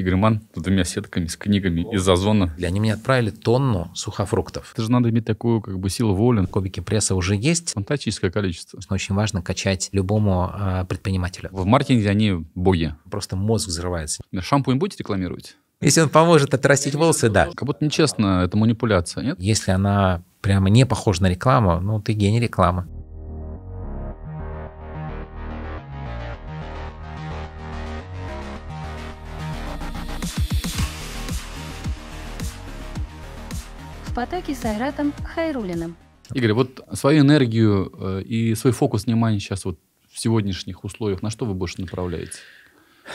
игроман с двумя сетками, с книгами из озона. И они мне отправили тонну сухофруктов. Это же надо иметь такую как бы силу воли. Кубики пресса уже есть. Фантастическое количество. Очень важно качать любому э, предпринимателю. В маркетинге они боги. Просто мозг взрывается. Шампунь будете рекламировать? Если он поможет отрастить волосы, да. Как будто нечестно, это манипуляция, нет? Если она прямо не похожа на рекламу, ну, ты гений рекламы. в с Айратом Хайрулиным. Игорь, вот свою энергию э, и свой фокус внимания сейчас вот в сегодняшних условиях, на что вы больше направляете?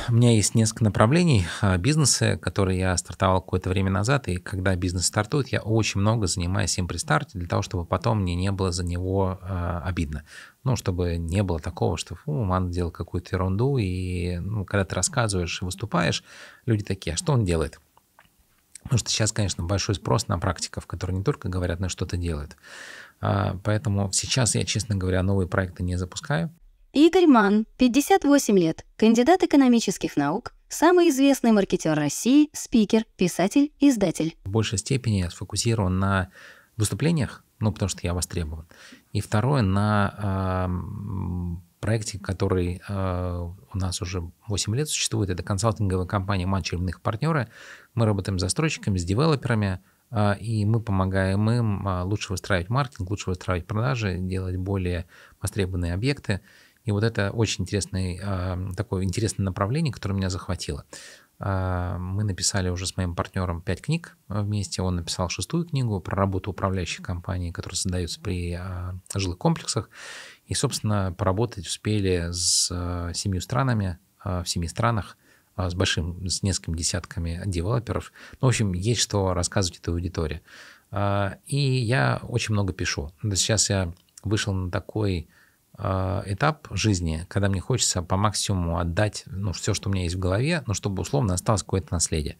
У меня есть несколько направлений а, бизнеса, которые я стартовал какое-то время назад, и когда бизнес стартует, я очень много занимаюсь им при старте, для того, чтобы потом мне не было за него а, обидно. Ну, чтобы не было такого, что фу, Ман делал какую-то ерунду, и ну, когда ты рассказываешь и выступаешь, люди такие, а что он делает? Потому что сейчас, конечно, большой спрос на практиков, которые не только говорят, но и что-то делают. А, поэтому сейчас я, честно говоря, новые проекты не запускаю. Игорь Ман, 58 лет, кандидат экономических наук, самый известный маркетер России, спикер, писатель, издатель. В большей степени я сфокусирован на выступлениях, ну, потому что я востребован. И второе, на э, проекте, который э, у нас уже 8 лет существует. Это консалтинговая компания «Матч партнеры». Мы работаем с застройщиками, с девелоперами, э, и мы помогаем им э, лучше выстраивать маркетинг, лучше выстраивать продажи, делать более востребованные объекты. И вот это очень интересное э, такое интересное направление, которое меня захватило. Э, мы написали уже с моим партнером 5 книг э, вместе. Он написал шестую книгу про работу управляющей компании, которая создается при э, жилых комплексах. И, собственно, поработать успели с э, семью странами, э, в семи странах, э, с большим, с несколькими десятками девелоперов. Ну, в общем, есть что рассказывать этой аудитории. И я очень много пишу. Сейчас я вышел на такой этап жизни, когда мне хочется по максимуму отдать ну, все, что у меня есть в голове, но ну, чтобы условно осталось какое-то наследие.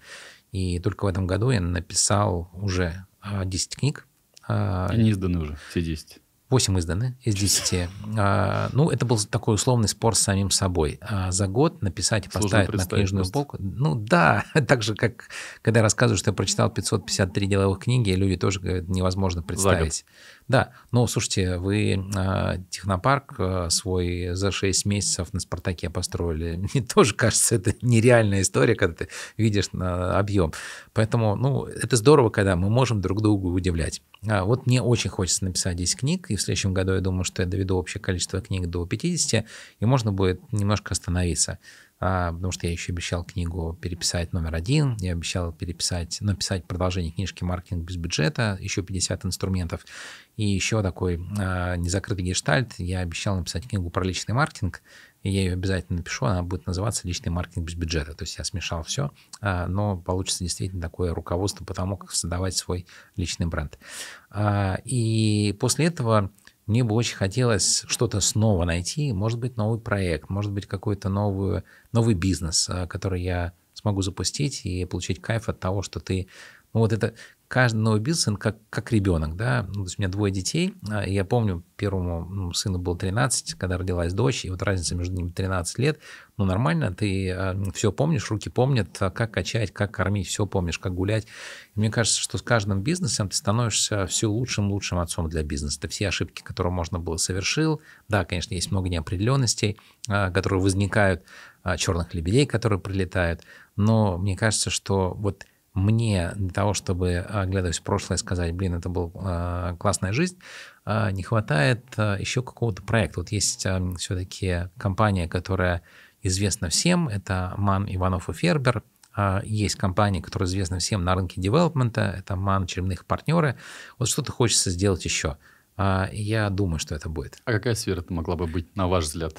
И только в этом году я написал уже 10 книг. Они изданы уже, все 10. 8 изданы из 10. А, ну, это был такой условный спор с самим собой. А за год написать и поставить на книжную просто. полку. Ну да, так же, как когда я рассказываю, что я прочитал 553 деловых книги, люди тоже говорят, невозможно представить. За год. Да, ну, слушайте, вы э, технопарк э, свой за 6 месяцев на «Спартаке» построили. Мне тоже кажется, это нереальная история, когда ты видишь э, объем. Поэтому, ну, это здорово, когда мы можем друг друга удивлять. А вот мне очень хочется написать 10 книг, и в следующем году я думаю, что я доведу общее количество книг до 50, и можно будет немножко остановиться. А, потому что я еще обещал книгу переписать номер один, я обещал переписать, написать ну, продолжение книжки «Маркетинг без бюджета», еще 50 инструментов, и еще такой а, незакрытый гештальт, я обещал написать книгу про личный маркетинг, и я ее обязательно напишу, она будет называться «Личный маркетинг без бюджета», то есть я смешал все, а, но получится действительно такое руководство по тому, как создавать свой личный бренд. и после этого мне бы очень хотелось что-то снова найти, может быть, новый проект, может быть, какой-то новый, новый бизнес, а, который я смогу запустить и получить кайф от того, что ты... Ну вот это каждый новый он как, как ребенок, да, ну, то есть у меня двое детей, а, и я помню, первому ну, сыну было 13, когда родилась дочь, и вот разница между ними 13 лет, ну, нормально, ты а, все помнишь, руки помнят, а как качать, как кормить, все помнишь, как гулять. И мне кажется, что с каждым бизнесом ты становишься все лучшим-лучшим отцом для бизнеса. Ты все ошибки, которые можно было, совершил. Да, конечно, есть много неопределенностей, которые возникают, черных лебедей, которые прилетают, но мне кажется, что вот мне для того, чтобы, оглядываясь в прошлое, сказать, блин, это была а, классная жизнь, а, не хватает а, еще какого-то проекта. Вот есть все-таки компания, которая известна всем, это МАН Иванов и Фербер, есть компании, которые известны всем на рынке девелопмента, это МАН, черных партнеры. Вот что-то хочется сделать еще. Я думаю, что это будет. А какая сфера это могла бы быть, на ваш взгляд?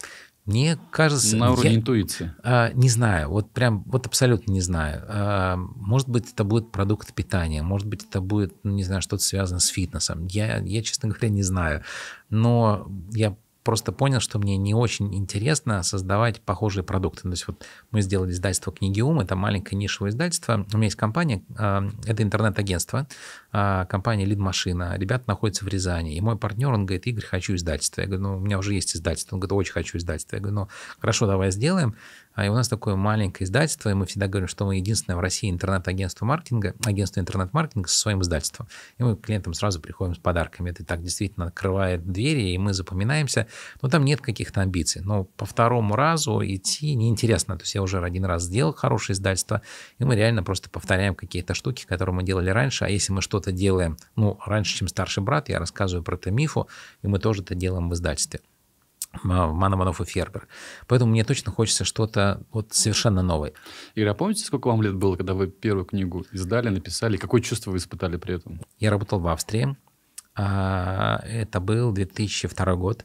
Мне кажется... На уровне я, интуиции. А, не знаю, вот прям, вот абсолютно не знаю. А, может быть, это будет продукт питания, может быть, это будет, ну, не знаю, что-то связано с фитнесом. Я, я, честно говоря, не знаю. Но я просто понял, что мне не очень интересно создавать похожие продукты. То есть вот мы сделали издательство «Книги Ум», это маленькое нишевое издательство. У меня есть компания, а, это интернет-агентство, а, компания «Лид-машина», ребята находятся в Рязани. И мой партнер, он говорит, Игорь, хочу издательство. Я говорю, ну, у меня уже есть издательство. Он говорит, очень хочу издательство. Я говорю, ну, хорошо, давай сделаем. А, и у нас такое маленькое издательство, и мы всегда говорим, что мы единственное в России интернет-агентство маркетинга, агентство интернет-маркетинга со своим издательством. И мы к клиентам сразу приходим с подарками. Это так действительно открывает двери, и мы запоминаемся. Но там нет каких-то амбиций. Но по второму разу идти неинтересно. То есть я уже один раз сделал хорошее издательство, и мы реально просто повторяем какие-то штуки, которые мы делали раньше. А если мы что что-то делаем, ну, раньше, чем старший брат, я рассказываю про это мифу, и мы тоже это делаем в издательстве. А, Манаманов и Фербер. Поэтому мне точно хочется что-то вот совершенно новое. Игорь, а помните, сколько вам лет было, когда вы первую книгу издали, написали? Какое чувство вы испытали при этом? Я работал в Австрии. А, это был 2002 год.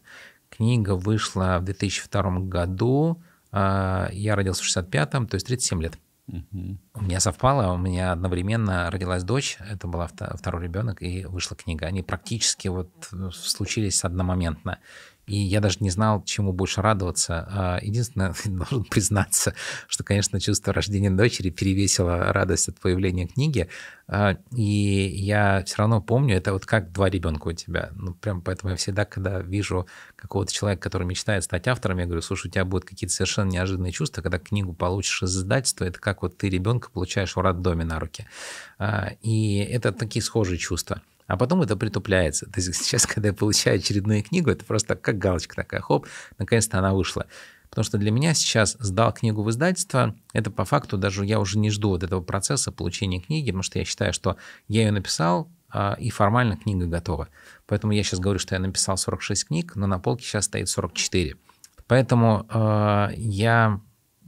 Книга вышла в 2002 году. А, я родился в 65-м, то есть 37 лет. Угу. У меня совпало, у меня одновременно родилась дочь, это был второй ребенок, и вышла книга. Они практически вот э, случились одномоментно. И я даже не знал, чему больше радоваться. А, единственное, должен признаться, что, конечно, чувство рождения дочери перевесило радость от появления книги. А, и я все равно помню, это вот как два ребенка у тебя. Ну, прям поэтому я всегда, когда вижу какого-то человека, который мечтает стать автором, я говорю, слушай, у тебя будут какие-то совершенно неожиданные чувства, когда книгу получишь из издательства, это как вот ты ребенка получаешь в роддоме на руки. А, и это такие схожие чувства. А потом это притупляется. То есть сейчас, когда я получаю очередную книгу, это просто как галочка такая, хоп, наконец-то она вышла. Потому что для меня сейчас сдал книгу в издательство, это по факту даже я уже не жду вот этого процесса получения книги, потому что я считаю, что я ее написал, а, и формально книга готова. Поэтому я сейчас говорю, что я написал 46 книг, но на полке сейчас стоит 44. Поэтому э, я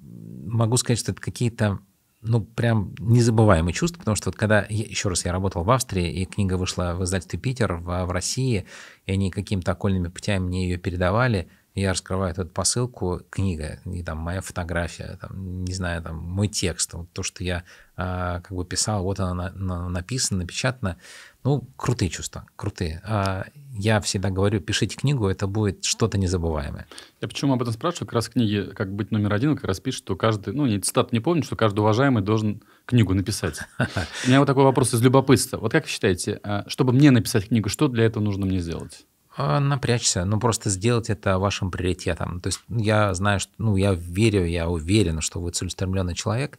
могу сказать, что это какие-то ну, прям незабываемое чувство, потому что вот когда, еще раз, я работал в Австрии, и книга вышла в издательстве «Питер» в, в России, и они какими-то окольными путями мне ее передавали, я раскрываю эту посылку, книга, и там моя фотография, там, не знаю, там мой текст, вот то, что я а, как бы писал, вот она на, на, написана, напечатана. Ну, крутые чувства, крутые. А, я всегда говорю, пишите книгу, это будет что-то незабываемое. Я почему об этом спрашиваю? Как раз в книге «Как быть номер один» как раз пишет, что каждый, ну, я цитат не помню, что каждый уважаемый должен книгу написать. У меня вот такой вопрос из любопытства. Вот как вы считаете, а, чтобы мне написать книгу, что для этого нужно мне сделать? А, напрячься, ну просто сделать это вашим приоритетом. То есть я знаю, что, ну я верю, я уверен, что вы целеустремленный человек,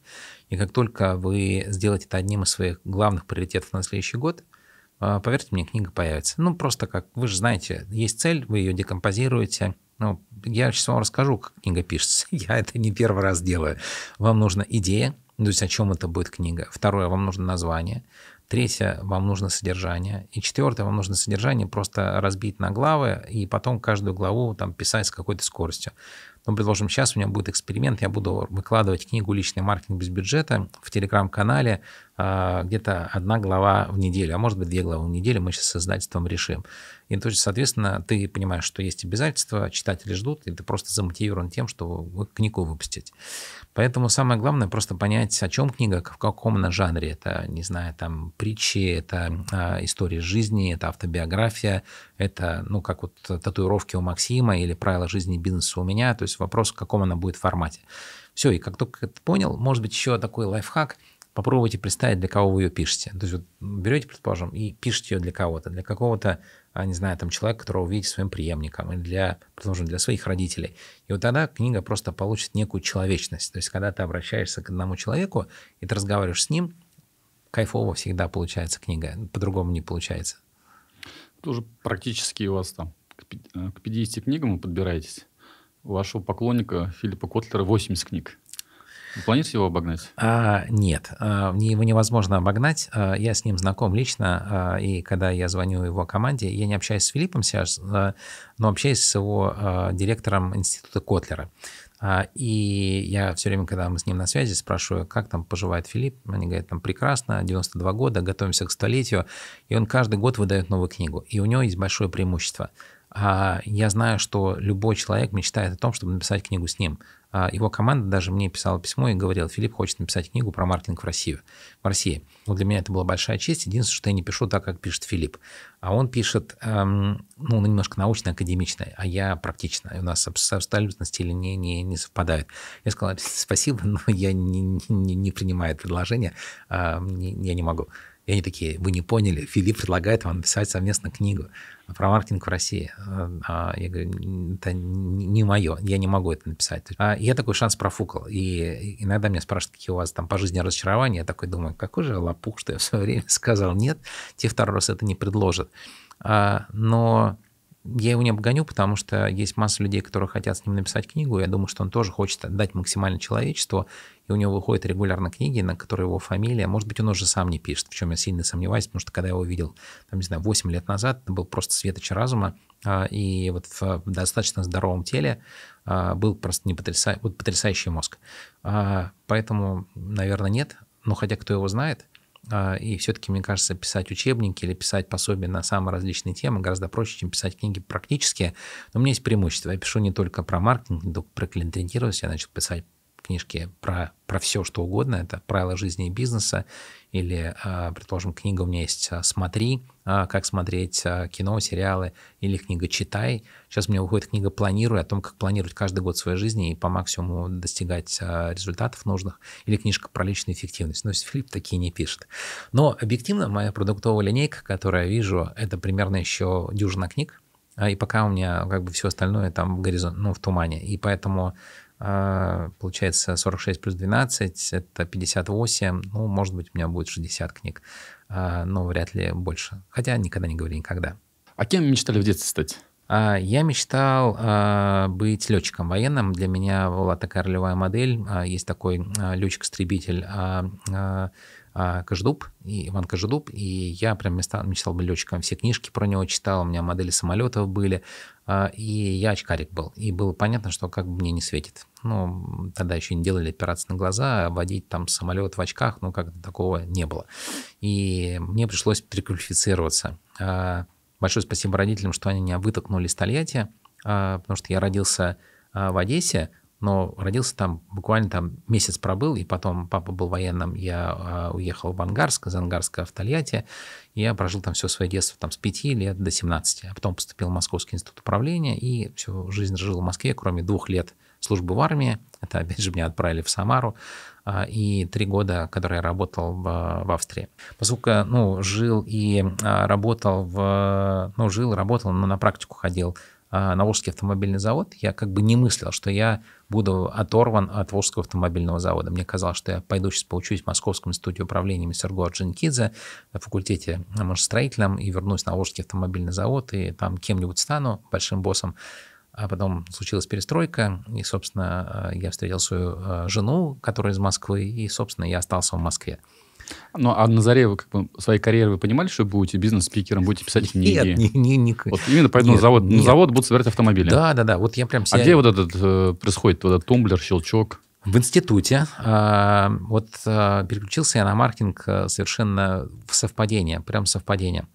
и как только вы сделаете это одним из своих главных приоритетов на следующий год, а, поверьте мне, книга появится. Ну просто как, вы же знаете, есть цель, вы ее декомпозируете, ну, я сейчас вам расскажу, как книга пишется. Я это не первый раз делаю. Вам нужна идея, то есть о чем это будет книга. Второе, вам нужно название. Третье, вам нужно содержание. И четвертое, вам нужно содержание просто разбить на главы и потом каждую главу там писать с какой-то скоростью. Ну, предложим, сейчас у меня будет эксперимент, я буду выкладывать книгу «Личный маркетинг без бюджета» в телеграм-канале а, где-то одна глава в неделю, а может быть две главы в неделю, мы сейчас с издательством решим. И, то есть, соответственно, ты понимаешь, что есть обязательства, читатели ждут, и ты просто замотивирован тем, что вы книгу выпустить. Поэтому самое главное просто понять, о чем книга, в каком она жанре. Это, не знаю, там притчи, это э, история жизни, это автобиография, это, ну, как вот татуировки у Максима или правила жизни и бизнеса у меня. То есть вопрос, в каком она будет формате. Все, и как только это понял, может быть, еще такой лайфхак – попробуйте представить, для кого вы ее пишете. То есть вот берете, предположим, и пишете ее для кого-то, для какого-то, а, не знаю, там человека, которого вы видите своим преемником, или для, предположим, для своих родителей. И вот тогда книга просто получит некую человечность. То есть когда ты обращаешься к одному человеку, и ты разговариваешь с ним, кайфово всегда получается книга, по-другому не получается. Тоже практически у вас там к 50 э, книгам вы подбираетесь. У вашего поклонника Филиппа Котлера 80 книг. Вы планируете его обогнать? А, нет, а, его невозможно обогнать. А, я с ним знаком лично, а, и когда я звоню его команде, я не общаюсь с Филиппом сейчас, но общаюсь с его директором института Котлера. И я все время, когда мы с ним на связи, спрашиваю, как там поживает Филипп. Они говорят, там прекрасно, 92 года, готовимся к столетию. И он каждый год выдает новую книгу. И у него есть большое преимущество. Я знаю, что любой человек мечтает о том, чтобы написать книгу с ним. А его команда даже мне писала письмо и говорила, Филипп хочет написать книгу про маркетинг в России. В России. Ну, для меня это была большая честь. Единственное, что я не пишу так, как пишет Филипп. А он пишет, эм, ну, ну немножко научно-академично, а я практично. И у нас абсолютно стили не, не, не совпадают. Я сказал, спасибо, но я не, не, не принимаю предложение, э, не, я не могу. И они такие, вы не поняли, Филипп предлагает вам написать совместно книгу про маркетинг в России. А, а я говорю, это не мое, я не могу это написать. А Я такой шанс профукал. И иногда меня спрашивают, какие у вас там по жизни разочарования. Я такой думаю, какой же лопух, что я в свое время сказал нет, те второй раз это не предложат. А, но я его не обгоню, потому что есть масса людей, которые хотят с ним написать книгу. Я думаю, что он тоже хочет отдать максимально человечество и у него выходят регулярно книги, на которые его фамилия, может быть, он уже сам не пишет, в чем я сильно сомневаюсь, потому что когда я его видел, там, не знаю, 8 лет назад, это был просто светоч разума, а, и вот в а, достаточно здоровом теле а, был просто не потряса... вот потрясающий мозг. Поэтому, наверное, нет, но хотя кто его знает, и все-таки, мне кажется, писать учебники или писать пособия на самые различные темы гораздо проще, чем писать книги практические. Но у меня есть преимущество. Я пишу не только про маркетинг, не только про клиент Я начал писать книжки про, про все, что угодно. Это правила жизни и бизнеса. Или, а, предположим, книга у меня есть а, «Смотри», а, как смотреть кино, сериалы. Или книга «Читай». Сейчас у меня выходит книга «Планируй», о том, как планировать каждый год своей жизни и по максимуму достигать результатов нужных. Или книжка про личную эффективность. Но ну, Филипп такие не пишет. Но объективно моя продуктовая линейка, которую я вижу, это примерно еще дюжина книг. И пока у меня как бы все остальное там в горизон, ну, в тумане. И поэтому а, получается 46 плюс 12, это 58, ну, может быть, у меня будет 60 книг, а, но вряд ли больше. Хотя никогда не говори никогда. А кем мечтали в детстве стать? А, я мечтал а, быть летчиком военным. Для меня была такая ролевая модель. А, есть такой летчик-истребитель Кождуб Иван Кождуб, и я прям мечтал, мечтал быть летчиком. Все книжки про него читал, у меня модели самолетов были, и я очкарик был. И было понятно, что как бы мне не светит. Ну, тогда еще не делали операции на глаза, а водить там самолет в очках, ну, как-то такого не было. И мне пришлось переквалифицироваться Большое спасибо родителям, что они меня вытолкнули из Тольятти, а, потому что я родился а, в Одессе, но родился там буквально там месяц пробыл, и потом папа был военным, я а, уехал в Ангарск, из Ангарска в Тольятти, и я прожил там все свое детство там с 5 лет до 17, а потом поступил в Московский институт управления и всю жизнь жил в Москве, кроме двух лет службы в армии, это опять же меня отправили в Самару, а, и три года, которые я работал в, в Австрии. Поскольку, ну, жил и а, работал в... Ну, жил, работал, но на практику ходил а, на Волжский автомобильный завод, я как бы не мыслил, что я буду оторван от Волжского автомобильного завода. Мне казалось, что я пойду сейчас поучусь в Московском институте управления Мисерго Орджоникидзе на факультете машиностроителем и вернусь на Волжский автомобильный завод и там кем-нибудь стану большим боссом а потом случилась перестройка, и, собственно, э, я встретил свою э, жену, которая из Москвы, и, собственно, я остался в Москве. Ну, а на заре вы как бы своей карьеры вы понимали, что будете бизнес-спикером, будете писать книги? Нет, не, не, не. Вот именно поэтому нет, завод, нет. завод будут собирать автомобили. Да, да, да. Вот я прям себя... А где вот этот э, происходит, вот этот тумблер, щелчок? В институте э, вот э, переключился я на маркетинг э, совершенно в совпадение, прям совпадение.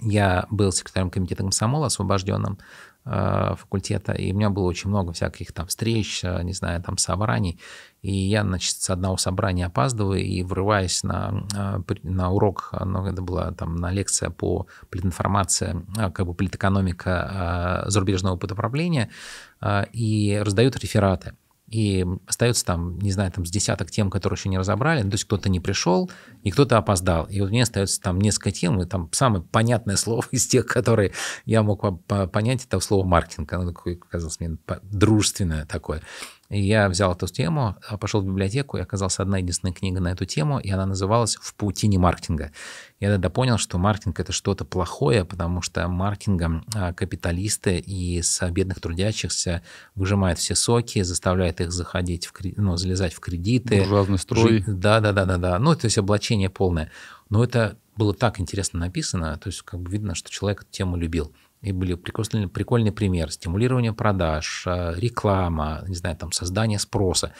Я был секретарем комитета комсомола освобожденным, Э, факультета, и у меня было очень много всяких там встреч, э, не знаю, там собраний, и я, значит, с одного собрания опаздываю и врываясь на, э, на урок, ну, это была там на лекция по политинформации, как бы политэкономика зарубежного управления и раздают рефераты и остается там, не знаю, там с десяток тем, которые еще не разобрали, то есть кто-то не пришел, и кто-то опоздал. И вот мне остается там несколько тем, и там самое понятное слово из тех, которые я мог понять, это слово маркетинг. Оно такое, казалось мне дружественное такое. Я взял эту тему, э, пошел в библиотеку, и оказалась одна единственная книга на эту тему, и она называлась «В паутине маркетинга». Я тогда понял, что маркетинг – это что-то плохое, потому что маркетингом а, капиталисты и с бедных трудящихся выжимают все соки, заставляют их заходить в, ну, залезать в кредиты. Буржуазный строй. Да-да-да-да-да. Ну, то есть облачение полное. Но это было так интересно написано, то есть как бы видно, что человек эту тему любил и были прикольный, прикольный пример, стимулирование продаж, э, реклама, не знаю, там создание спроса.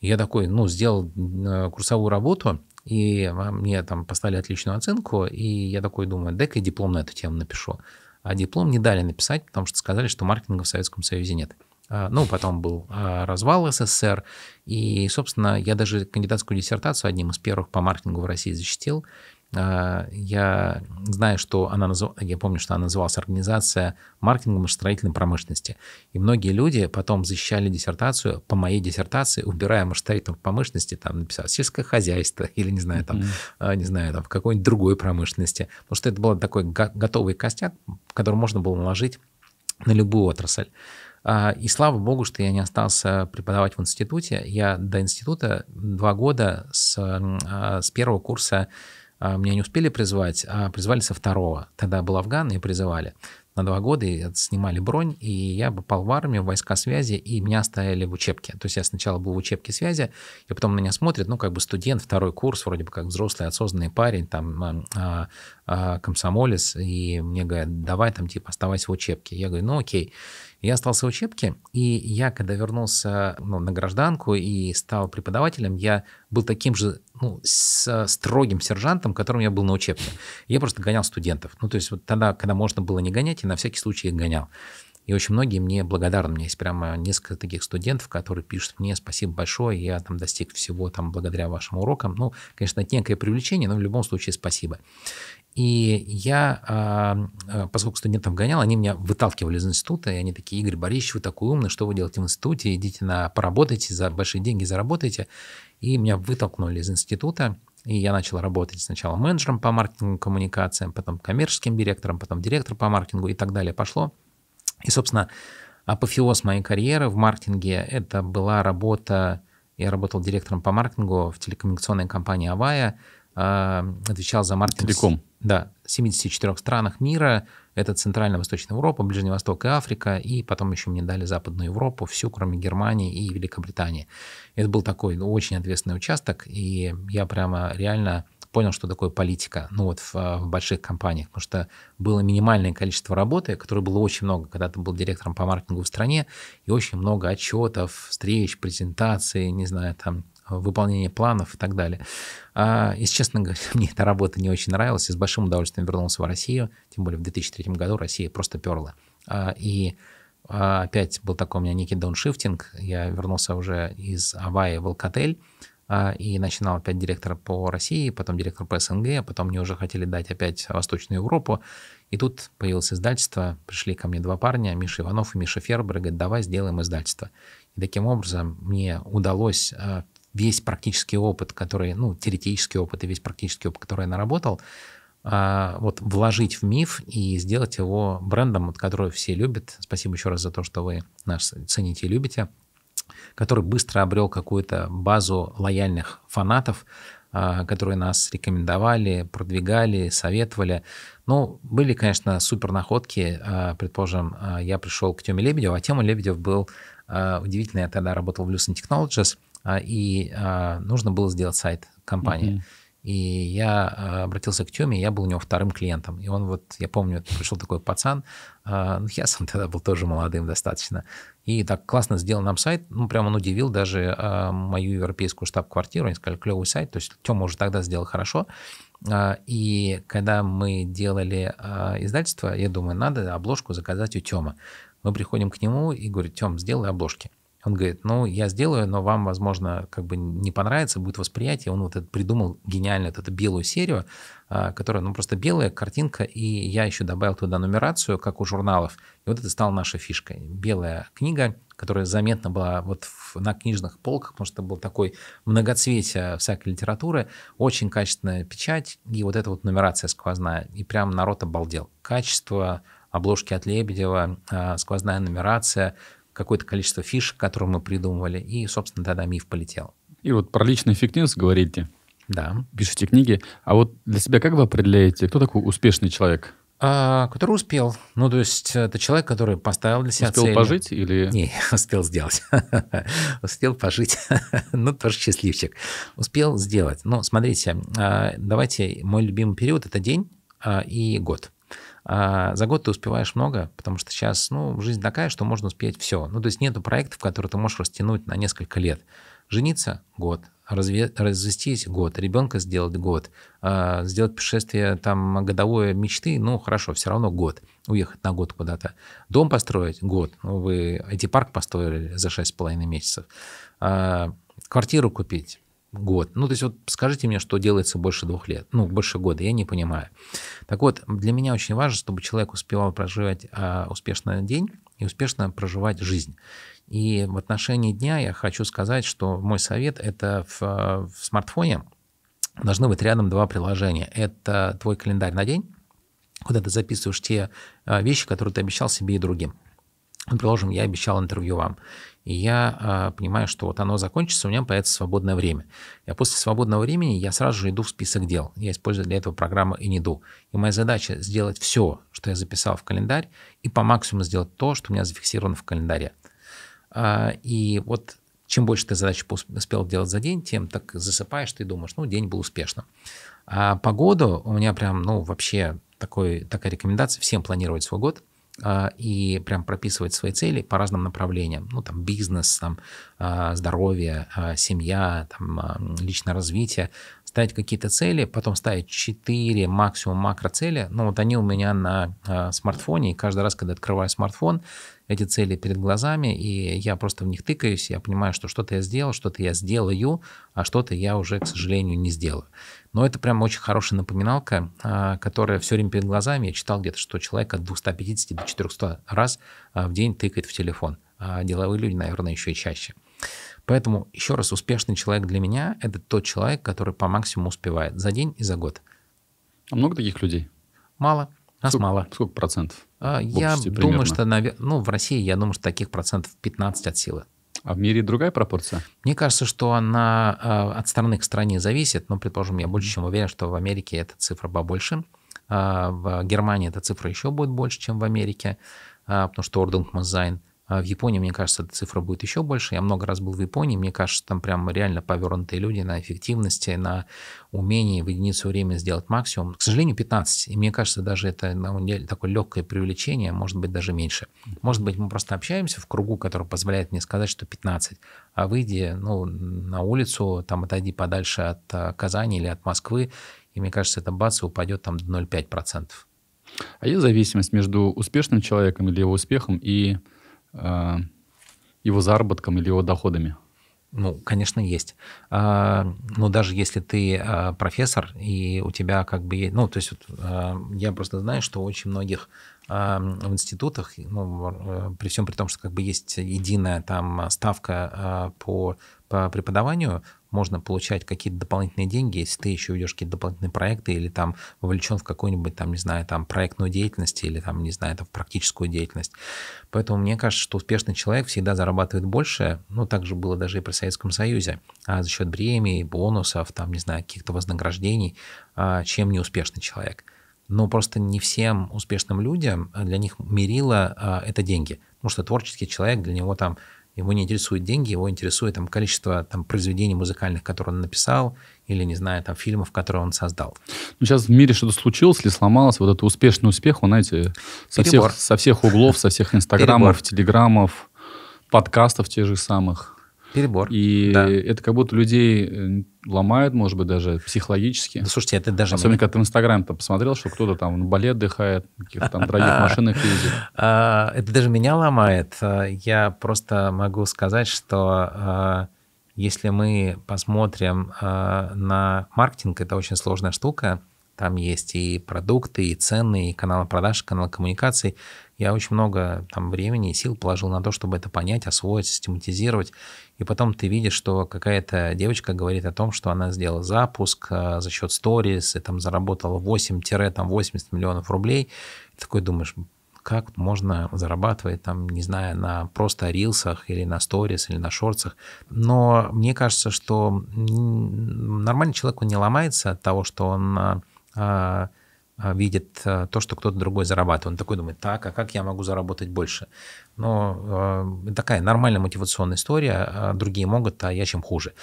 я такой, ну, сделал э, курсовую работу, и э, мне там поставили отличную оценку, и я такой думаю, дай-ка я диплом на эту тему напишу. А диплом не дали написать, потому что сказали, что маркетинга в Советском Союзе нет. А, ну, потом был развал СССР, и, собственно, я даже кандидатскую диссертацию одним из первых по маркетингу в России защитил, а, я знаю, что она назыв... я помню, что она называлась «Организация маркетинга машиностроительной промышленности». И многие люди потом защищали диссертацию по моей диссертации, убирая машиностроительную промышленности, там написал «сельское хозяйство» или, не знаю, там, mm-hmm. не знаю, там, в какой-нибудь другой промышленности. Потому что это был такой готовый костяк, который можно было наложить на любую отрасль. А, и слава богу, что я не остался преподавать в институте. Я до института два года с, с первого курса а, меня не успели призвать, а призвали со второго. Тогда был Афган, и призывали на два года, и снимали бронь, и я попал в армию, в войска связи, и меня оставили в учебке. То есть я сначала был в учебке связи, и потом на меня смотрят, ну, как бы студент, второй курс, вроде бы как взрослый, осознанный парень, там, а, а, а комсомолец, и мне говорят, давай там, типа, оставайся в учебке. Я говорю, ну, окей. Я остался в учебке, и я, когда вернулся ну, на гражданку и стал преподавателем, я был таким же ну, с строгим сержантом, которым я был на учебке. Я просто гонял студентов. Ну, то есть вот тогда, когда можно было не гонять, я на всякий случай их гонял. И очень многие мне благодарны. У меня есть прямо несколько таких студентов, которые пишут мне спасибо большое, я там достиг всего там благодаря вашим урокам. Ну, конечно, это некое привлечение, но в любом случае спасибо. И я, а, а, поскольку студентов гонял, они меня выталкивали из института, и они такие, Игорь Борисович, вы такой умный, что вы делаете в институте, идите на, поработайте, за большие деньги заработайте. И меня вытолкнули из института, и я начал работать сначала менеджером по маркетингу коммуникациям, потом коммерческим директором, потом директором по маркетингу и так далее пошло. И, собственно, апофеоз моей карьеры в маркетинге – это была работа, я работал директором по маркетингу в телекоммуникационной компании «Авая», а, отвечал за маркетинг. Телеком. Да, в 74 странах мира. Это Центральная Восточная Европа, Ближний Восток и Африка. И потом еще мне дали Западную Европу, всю, кроме Германии и Великобритании. Это был такой ну, очень ответственный участок. И я прямо реально понял, что такое политика, ну вот в, в больших компаниях, потому что было минимальное количество работы, которое было очень много, когда ты был директором по маркетингу в стране, и очень много отчетов, встреч, презентаций, не знаю, там выполнение планов и так далее. А, если честно говоря, мне эта работа не очень нравилась, и с большим удовольствием вернулся в Россию, тем более в 2003 году Россия просто перла. А, и а, опять был такой у меня некий дауншифтинг, я вернулся уже из Аваи в Алкотель, а, и начинал опять директор по России, потом директор по СНГ, а потом мне уже хотели дать опять Восточную Европу. И тут появилось издательство, пришли ко мне два парня, Миша Иванов и Миша Фербер, и говорят, давай сделаем издательство. И таким образом мне удалось а, весь практический опыт, который, ну, теоретический опыт и весь практический опыт, который я наработал, а, вот вложить в миф и сделать его брендом, вот, который все любят. Спасибо еще раз за то, что вы нас цените и любите. Который быстро обрел какую-то базу лояльных фанатов, а, которые нас рекомендовали, продвигали, советовали. Ну, были, конечно, супер находки. А, предположим, я пришел к Теме Лебедеву, а Тема Лебедев был удивительный. Я тогда работал в Lucent Technologies – а, и а, нужно было сделать сайт компании. Mm-hmm. И я а, обратился к Тёме, я был у него вторым клиентом. И он вот, я помню, пришел такой пацан, ну, я сам тогда был тоже молодым достаточно, и так классно сделал нам сайт, ну, прям он удивил даже мою европейскую штаб-квартиру, они сказали, клевый сайт, то есть Тёма уже тогда сделал хорошо. И когда мы делали издательство, я думаю, надо обложку заказать у Тёмы. Мы приходим к нему и говорим, Тём, сделай обложки. Он говорит, ну, я сделаю, но вам, возможно, как бы не понравится, будет восприятие. Он вот это придумал гениально, вот эту белую серию, а, которая, ну, просто белая картинка, и я еще добавил туда нумерацию, как у журналов. И вот это стало наша фишка. Белая книга, которая заметна была вот в, на книжных полках, потому что был такой многоцветие всякой литературы, очень качественная печать, и вот эта вот нумерация сквозная. И прям народ обалдел. Качество обложки от Лебедева, а, сквозная нумерация, какое-то количество фишек, которые мы придумывали, и, собственно, тогда миф полетел. И вот про личную эффективность говорите. Да. Пишите книги. А вот для себя как вы определяете, кто такой успешный человек? А, который успел. Ну, то есть это человек, который поставил для себя успел цель. Успел пожить или... Не, успел сделать. успел пожить. ну, тоже счастливчик. Успел сделать. Ну, смотрите, а, давайте, мой любимый период – это день а, и год. А за год ты успеваешь много, потому что сейчас, ну, жизнь такая, что можно успеть все. Ну, то есть нету проектов, которые ты можешь растянуть на несколько лет. Жениться – год, разве, развестись – год, ребенка сделать – год, э, сделать путешествие там годовое мечты – ну, хорошо, все равно год, уехать на год куда-то. Дом построить – год, ну, вы эти парк построили за 6,5 месяцев. Э, квартиру купить год. Ну, то есть вот скажите мне, что делается больше двух лет, ну, больше года, я не понимаю. Так вот, для меня очень важно, чтобы человек успевал проживать а, успешно день и успешно проживать жизнь. И в отношении дня я хочу сказать, что мой совет – это в, а, в смартфоне должны быть рядом два приложения. Это твой календарь на день, куда ты записываешь те а, вещи, которые ты обещал себе и другим. Ну, Предположим, я обещал интервью вам и я э, понимаю, что вот оно закончится, у меня появится свободное время. Я после свободного времени я сразу же иду в список дел. Я использую для этого программу Inido. И моя задача сделать все, что я записал в календарь, и по максимуму сделать то, что у меня зафиксировано в календаре. Э, и вот чем больше ты задач успел делать за день, тем так засыпаешь, ты думаешь, ну, день был успешным. А погоду у меня прям, ну, вообще такой, такая рекомендация всем планировать свой год – а, и прям прописывать свои цели по разным направлениям. Ну, там, бизнес, там, а, здоровье, а, семья, там, личное развитие. Ставить какие-то цели, потом ставить 4 максимум макроцели. Ну, вот они у меня на смартфоне, и каждый раз, когда открываю смартфон, эти цели перед глазами, и я просто в них тыкаюсь, я понимаю, что что-то я сделал, что-то я сделаю, а что-то я уже, к сожалению, не сделаю. Но это прям очень хорошая напоминалка, а, которая все время перед глазами. Я читал где-то, что человек от 250 до 400 раз а, в день тыкает в телефон. А деловые люди, наверное, еще и чаще. Поэтому, еще раз, успешный человек для меня – это тот человек, который по максимуму успевает за день и за год. А много таких людей? Мало. Нас сколько, мало. Сколько процентов? А, я думаю, что навер... ну, в России, я думаю, что таких процентов 15 от силы. А в мире другая пропорция? Мне кажется, что она э, от страны к стране зависит, но, предположим, я больше чем уверен, что в Америке эта цифра побольше, э, в Германии эта цифра еще будет больше, чем в Америке, э, потому что Ordnung Masein – а в Японии, мне кажется, эта цифра будет еще больше. Я много раз был в Японии, мне кажется, там прям реально повернутые люди на эффективности, на умении в единицу времени сделать максимум. К сожалению, 15. И мне кажется, даже это ну, такое легкое привлечение, может быть, даже меньше. Может быть, мы просто общаемся в кругу, который позволяет мне сказать, что 15. А выйди ну, на улицу, там отойди подальше от а, Казани или от Москвы, и мне кажется, эта база упадет там до 0,5%. А есть зависимость между успешным человеком или его успехом и Э, его заработком или его доходами? Ну, конечно, есть. А, но даже если ты э, профессор, и у тебя как бы... Ну, то есть вот, э, я просто знаю, что очень многих в институтах, ну, при всем при том, что как бы есть единая там ставка по, по преподаванию, можно получать какие-то дополнительные деньги, если ты еще ведешь какие-то дополнительные проекты или там вовлечен в какую-нибудь там, не знаю, там проектную деятельность или там, не знаю, там в практическую деятельность. Поэтому мне кажется, что успешный человек всегда зарабатывает больше, ну, так же было даже и при Советском Союзе, а за счет премий, бонусов, там, не знаю, каких-то вознаграждений, а, чем неуспешный человек но просто не всем успешным людям а, для них мерило а, это деньги. Потому что творческий человек, для него там его не интересуют деньги, его интересует там, количество там, произведений музыкальных, которые он написал, или, не знаю, там, фильмов, которые он создал. Ну, сейчас в мире что-то случилось или сломалось, вот этот успешный успех, вы знаете, со, всех, со всех углов, со всех инстаграмов, телеграмов, подкастов тех же самых. Перебор. И да. это как будто людей э, ломает, может быть, даже психологически. Да, слушайте, это даже... Особенно, когда ты в Инстаграм-то посмотрел, что кто-то там на балет дыхает, каких-то там дорогих а. машинах ездит. А, это даже меня ломает. А, я просто могу сказать, что если мы посмотрим на маркетинг, это очень сложная штука. Там есть и продукты, и цены, и каналы продаж, и каналы коммуникаций. Я очень много там времени и сил положил на то, чтобы это понять, освоить, систематизировать. И потом ты видишь, что какая-то девочка говорит о том, что она сделала запуск э, за счет сторис, и там заработала 8-80 миллионов рублей. И такой думаешь, как можно зарабатывать, там, не знаю, на просто рилсах или на сторис или на шорцах. Но мне кажется, что нормальный человек, не ломается от того, что он э, а, а, видит а, то, что кто-то другой зарабатывает. Он такой думает, так, а как я могу заработать больше? Но э, такая нормальная мотивационная история, а другие могут, а я чем хуже.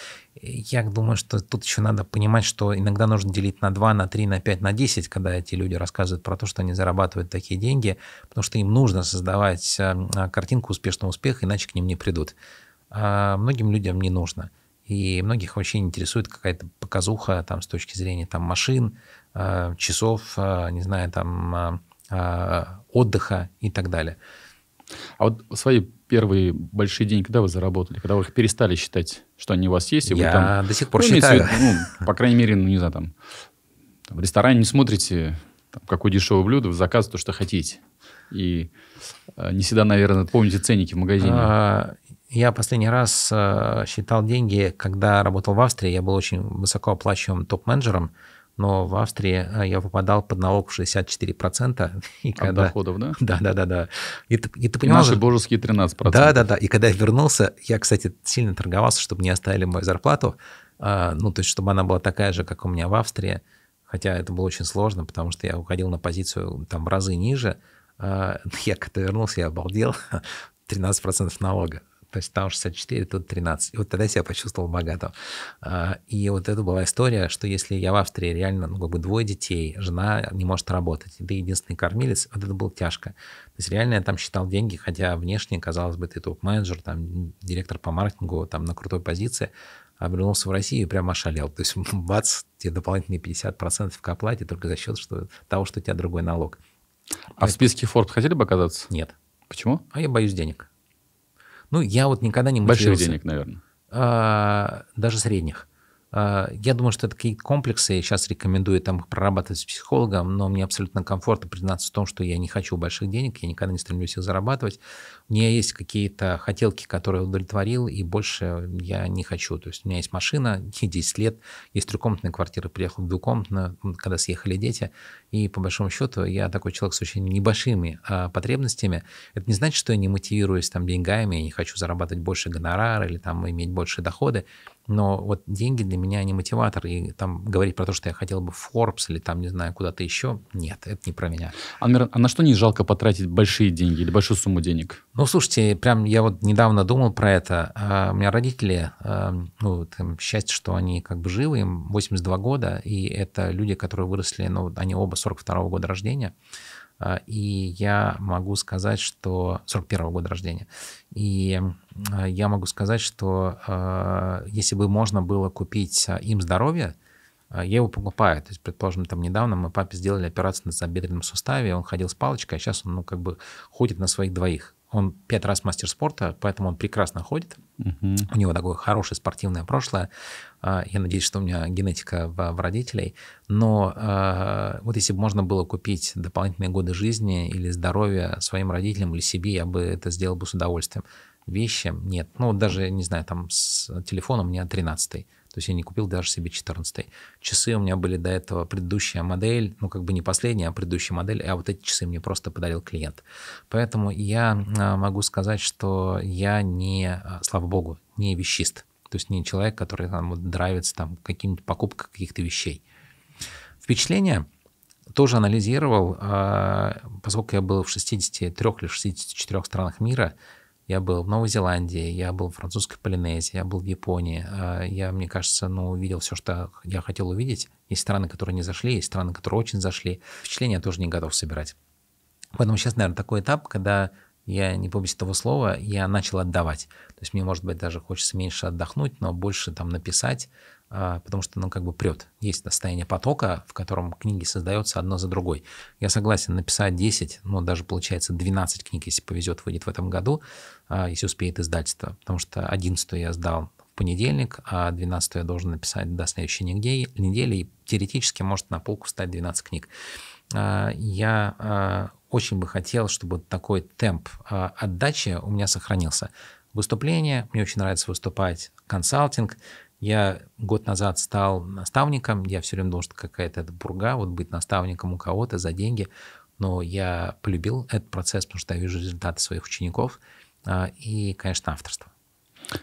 Я думаю, что тут еще надо понимать, что иногда нужно делить на 2, на 3, на 5, на 10, когда эти люди рассказывают про то, что они зарабатывают такие деньги, потому что им нужно создавать картинку успешного успеха, иначе к ним не придут. А многим людям не нужно. И многих вообще не интересует какая-то показуха там, с точки зрения там, машин, Э, часов, э, не знаю, там, э, отдыха и так далее. А вот свои первые большие деньги когда вы заработали? Когда вы их перестали считать, что они у вас есть? И Я вы там, до сих ну, пор ну, считаю. Вид, ну, по крайней мере, ну, не знаю, там, там в ресторане не смотрите, там, какое дешевое блюдо, вы заказываете то, что хотите. И не всегда, наверное, помните ценники в магазине. А, я последний раз э, считал деньги, когда работал в Австрии. Я был очень высокооплачиваемым топ-менеджером. топ менеджером но в Австрии э, я попадал под налог в 64%. И От когда... доходов, да? Да, да, да. да. И ты, и ты понимал, и наши божеские 13%. Да, да, да. И когда я вернулся, я, кстати, сильно торговался, чтобы не оставили мою зарплату, а, ну, то есть, чтобы она была такая же, как у меня в Австрии, хотя это было очень сложно, потому что я уходил на позицию там в разы ниже. А, я когда вернулся, я обалдел, 13% налога то есть там 64, тут 13. И вот тогда я себя почувствовал богатым. А, и вот это была история, что если я в Австрии реально, ну, как бы двое детей, жена не может работать, ты единственный кормилец, вот это было тяжко. То есть реально я там считал деньги, хотя внешне, казалось бы, ты топ-менеджер, там, директор по маркетингу, там, на крутой позиции, а в Россию и прям ошалел. То есть, бац, тебе дополнительные 50% к оплате только за счет что, того, что у тебя другой налог. А Поэтому... в списке форд хотели бы оказаться? Нет. Почему? А я боюсь денег. Ну, я вот никогда не мучился. Больших денег, наверное. А, даже средних. А, я думаю, что это какие-то комплексы. Я сейчас рекомендую там прорабатывать с психологом, но мне абсолютно комфортно признаться в том, что я не хочу больших денег, я никогда не стремлюсь их зарабатывать. У меня есть какие-то хотелки, которые удовлетворил, и больше я не хочу. То есть у меня есть машина, ей 10 лет, есть трехкомнатная квартира, приехал в двухкомнатную, когда съехали дети. И по большому счету я такой человек с очень небольшими а, потребностями. Это не значит, что я не мотивируюсь там деньгами, я не хочу зарабатывать больше гонорар или там иметь больше доходы но вот деньги для меня не мотиватор, и там говорить про то, что я хотел бы Forbes или там, не знаю, куда-то еще, нет, это не про меня. Анмир, а на что не жалко потратить большие деньги или большую сумму денег? Ну, слушайте, прям я вот недавно думал про это. А, у меня родители, а, ну, там, счастье, что они как бы живы, им 82 года, и это люди, которые выросли, ну, они оба 42 -го года рождения, а, и я могу сказать, что... 41 года рождения. И а, я могу сказать, что а, если бы можно было купить им здоровье, я его покупаю. То есть, предположим, там недавно мы папе сделали операцию на забедренном суставе, он ходил с палочкой, а сейчас он, ну, как бы ходит на своих двоих. Он пять раз мастер спорта, поэтому он прекрасно ходит. Угу. У него такое хорошее спортивное прошлое. А, я надеюсь, что у меня генетика в, в родителей. Но э, вот если бы можно было купить дополнительные годы жизни или здоровья своим родителям или себе, я бы это сделал бы с удовольствием. Вещи нет. Ну, даже, не знаю, там с телефоном у меня 13 то есть я не купил даже себе 14 Часы у меня были до этого предыдущая модель, ну как бы не последняя, а предыдущая модель, а вот эти часы мне просто подарил клиент. Поэтому я а, могу сказать, что я не, слава богу, не вещист. То есть не человек, который там нравится там, каким-то покупкой каких-то вещей. Впечатление тоже анализировал, а, поскольку я был в 63 или 64 странах мира, я был в Новой Зеландии, я был в французской Полинезии, я был в Японии. А, я, мне кажется, ну, увидел все, что я хотел увидеть. Есть страны, которые не зашли, есть страны, которые очень зашли. Впечатления я тоже не готов собирать. Поэтому сейчас, наверное, такой этап, когда я не побоюсь того слова, я начал отдавать. То есть мне, может быть, даже хочется меньше отдохнуть, но больше там написать, а, потому что, ну, как бы прет. Есть состояние потока, в котором книги создаются одно за другой. Я согласен написать 10, ну, даже получается 12 книг, если повезет, выйдет в этом году, а, если успеет издательство, потому что 11 я сдал в понедельник, а 12 я должен написать до следующей недели, недели и теоретически может на полку встать 12 книг. А, я очень бы хотел, чтобы такой темп а, отдачи у меня сохранился. Выступления, мне очень нравится выступать, консалтинг. Я год назад стал наставником, я все время должен какая-то бурга, вот быть наставником у кого-то за деньги, но я полюбил этот процесс, потому что я вижу результаты своих учеников а, и, конечно, авторство.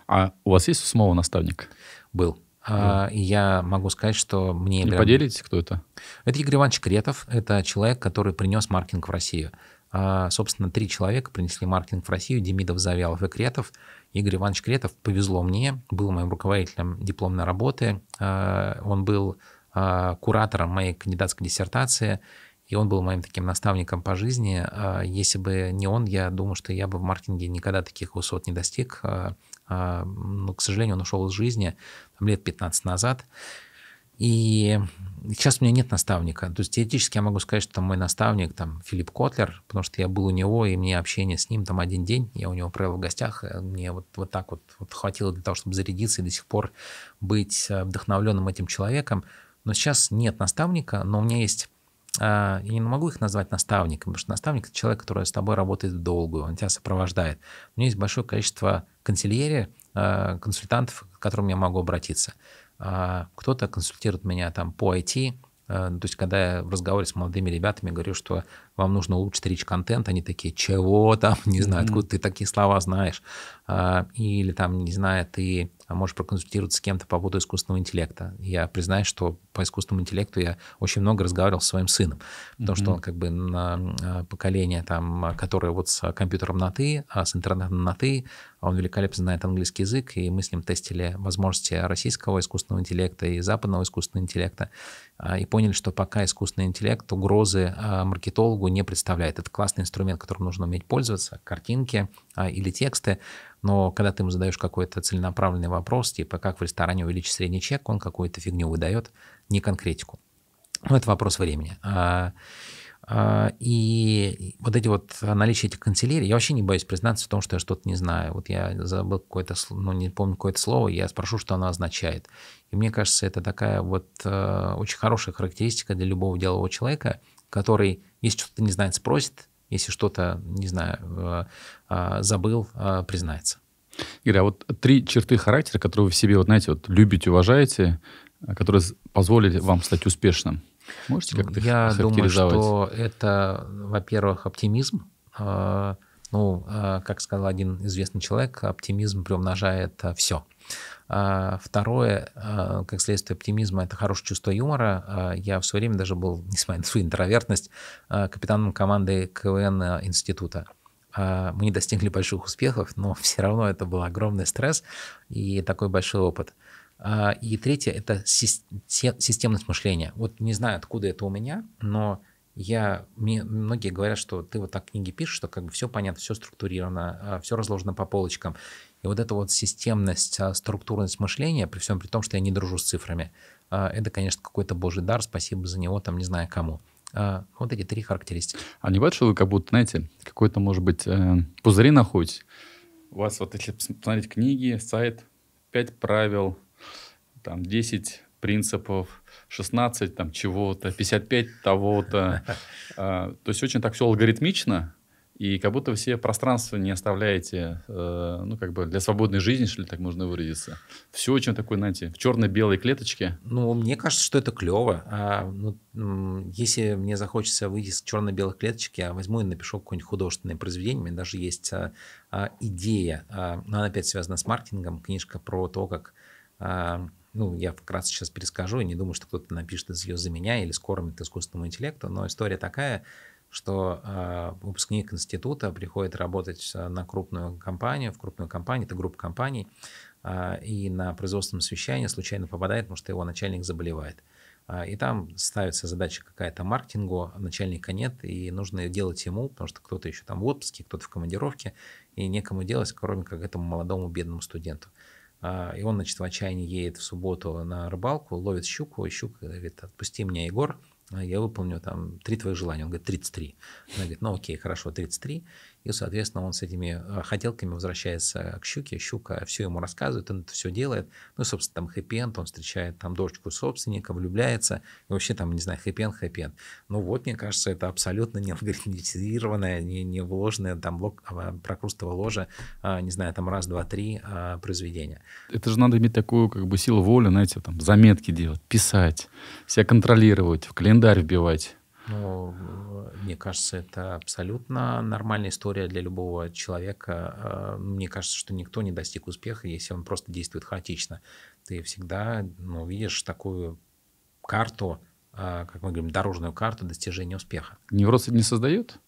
А у вас есть у самого наставник? Был. А, да. Я могу сказать, что мне... Не прям... поделитесь, кто это? Это Игорь Иванович Кретов. Это человек, который принес маркетинг в Россию. А, собственно, три человека принесли маркетинг в Россию. Демидов, Завьялов и Кретов. Игорь Иванович Кретов повезло мне, был моим руководителем дипломной работы. А, он был куратором моей кандидатской диссертации, и он был моим таким наставником по жизни. Если бы не он, я думаю, что я бы в маркетинге никогда таких высот не достиг. А, но, к сожалению, он ушел из жизни там, лет 15 назад. И сейчас у меня нет наставника. То есть теоретически я могу сказать, что там мой наставник там Филипп Котлер, потому что я был у него, и мне общение с ним там один день, я у него провел в гостях, мне вот, вот так вот, вот хватило для того, чтобы зарядиться и до сих пор быть э, вдохновленным этим человеком. Но сейчас нет наставника, но у меня есть а, я не могу их назвать наставником, потому что наставник – это человек, который с тобой работает в долгую, он тебя сопровождает. У меня есть большое количество консильерий, а, консультантов, к которым я могу обратиться. А, кто-то консультирует меня там по IT, ну, то есть, когда я в разговоре с молодыми ребятами говорю, что вам нужно улучшить речь-контент, они такие, чего там, не знаю, откуда ты такие слова знаешь. Или там, не знаю, ты а можешь проконсультироваться с кем-то по поводу искусственного интеллекта. Я признаюсь, что по искусственному интеллекту я очень много разговаривал со своим сыном, потому mm-hmm. что он как бы на а, поколение, там, которое вот с компьютером на «ты», а с интернетом на «ты», а он великолепно знает английский язык, и мы с ним тестили возможности российского искусственного интеллекта и западного искусственного интеллекта. А, и поняли, что пока искусственный интеллект угрозы а, маркетологу не представляет. Это классный инструмент, которым нужно уметь пользоваться, картинки а, или тексты, но когда ты ему задаешь какой-то целенаправленный вопрос, типа как в ресторане увеличить средний чек, он какую-то фигню выдает, не конкретику. Но ну, это вопрос времени. И вот эти вот наличие этих канцелярий, я вообще не боюсь признаться в том, что я что-то не знаю. Вот я забыл какое-то, ну не помню какое-то слово, я спрошу, что оно означает. И мне кажется, это такая вот э, очень хорошая характеристика для любого делового человека, который, если что-то не знает, спросит, если что-то, не знаю, э, э, забыл, э, признается. Игорь, а вот три черты характера, которые вы в себе, вот знаете, вот любите, уважаете, э, которые позволили вам стать успешным. Можете как-то Я их думаю, что это, во-первых, оптимизм. Э, ну, э, как сказал один известный человек, оптимизм приумножает все. А, второе, а, как следствие оптимизма, это хорошее чувство юмора. А, я в свое время даже был, несмотря на свою интровертность, капитаном команды КВН института. Мы не достигли больших успехов, но все равно это был огромный стресс и такой большой опыт. И третье – это системность мышления. Вот не знаю, откуда это у меня, но я, мне многие говорят, что ты вот так книги пишешь, что как бы все понятно, все структурировано, все разложено по полочкам. И вот эта вот системность, а, структурность мышления, при всем при том, что я не дружу с цифрами, а, это, конечно, какой-то божий дар, спасибо за него, там, не знаю кому. А, вот эти три характеристики. А не бывает, что вы как будто, знаете, какой-то, может быть, э, пузыри находите? У вас вот, если посмотреть книги, сайт, 5 правил, там, 10 принципов, 16 там чего-то, 55 того-то. То есть очень так все алгоритмично, и как будто вы себе пространство не оставляете, э, ну, как бы для свободной жизни, что ли, так можно выразиться. Все очень такое, знаете, в черно-белой клеточке. Ну, мне кажется, что это клево. А, ну, если мне захочется выйти из черно-белой клеточки, я возьму и напишу какое-нибудь художественное произведение. У меня даже есть а, а, идея, а, но она опять связана с маркетингом, книжка про то, как... А, ну, я вкратце сейчас перескажу, и не думаю, что кто-то напишет из ее за меня или скорым это искусственному интеллекту, но история такая, что э, выпускник института приходит работать а, на крупную компанию, в крупную компанию, это группа компаний, э, и на производственном совещании случайно попадает, потому что его начальник заболевает. и там ставится задача какая-то маркетингу, начальника нет, и нужно делать ему, потому что кто-то еще там в отпуске, кто-то в командировке, и некому делать, кроме как этому молодому бедному студенту. И он, значит, в отчаянии едет в субботу на рыбалку, ловит щуку, и щука говорит, отпусти меня, Егор, а я выполню там три твоих желания. Он говорит, 33. Она говорит, ну окей, хорошо, 33 и, соответственно, он с этими э, хотелками возвращается к щуке, щука все ему рассказывает, он это все делает, ну, собственно, там хэппи-энд, он встречает там дочку собственника, влюбляется, и вообще там, не знаю, хэппи-энд, хэппи-энд. Ну вот, мне кажется, это абсолютно не алгоритмизированная, не, не вложенная там блок а, а, прокрустово ложа, не знаю, там раз, два, три а, произведения. Это же надо иметь такую как бы силу воли, знаете, там заметки делать, писать, себя контролировать, в календарь вбивать. Ну, э, мне кажется, это абсолютно нормальная история для любого человека. А, мне кажется, что никто не достиг успеха, если он просто действует хаотично. Ты всегда ну, видишь такую карту, а, как мы говорим, дорожную карту достижения успеха. Невроз не создает?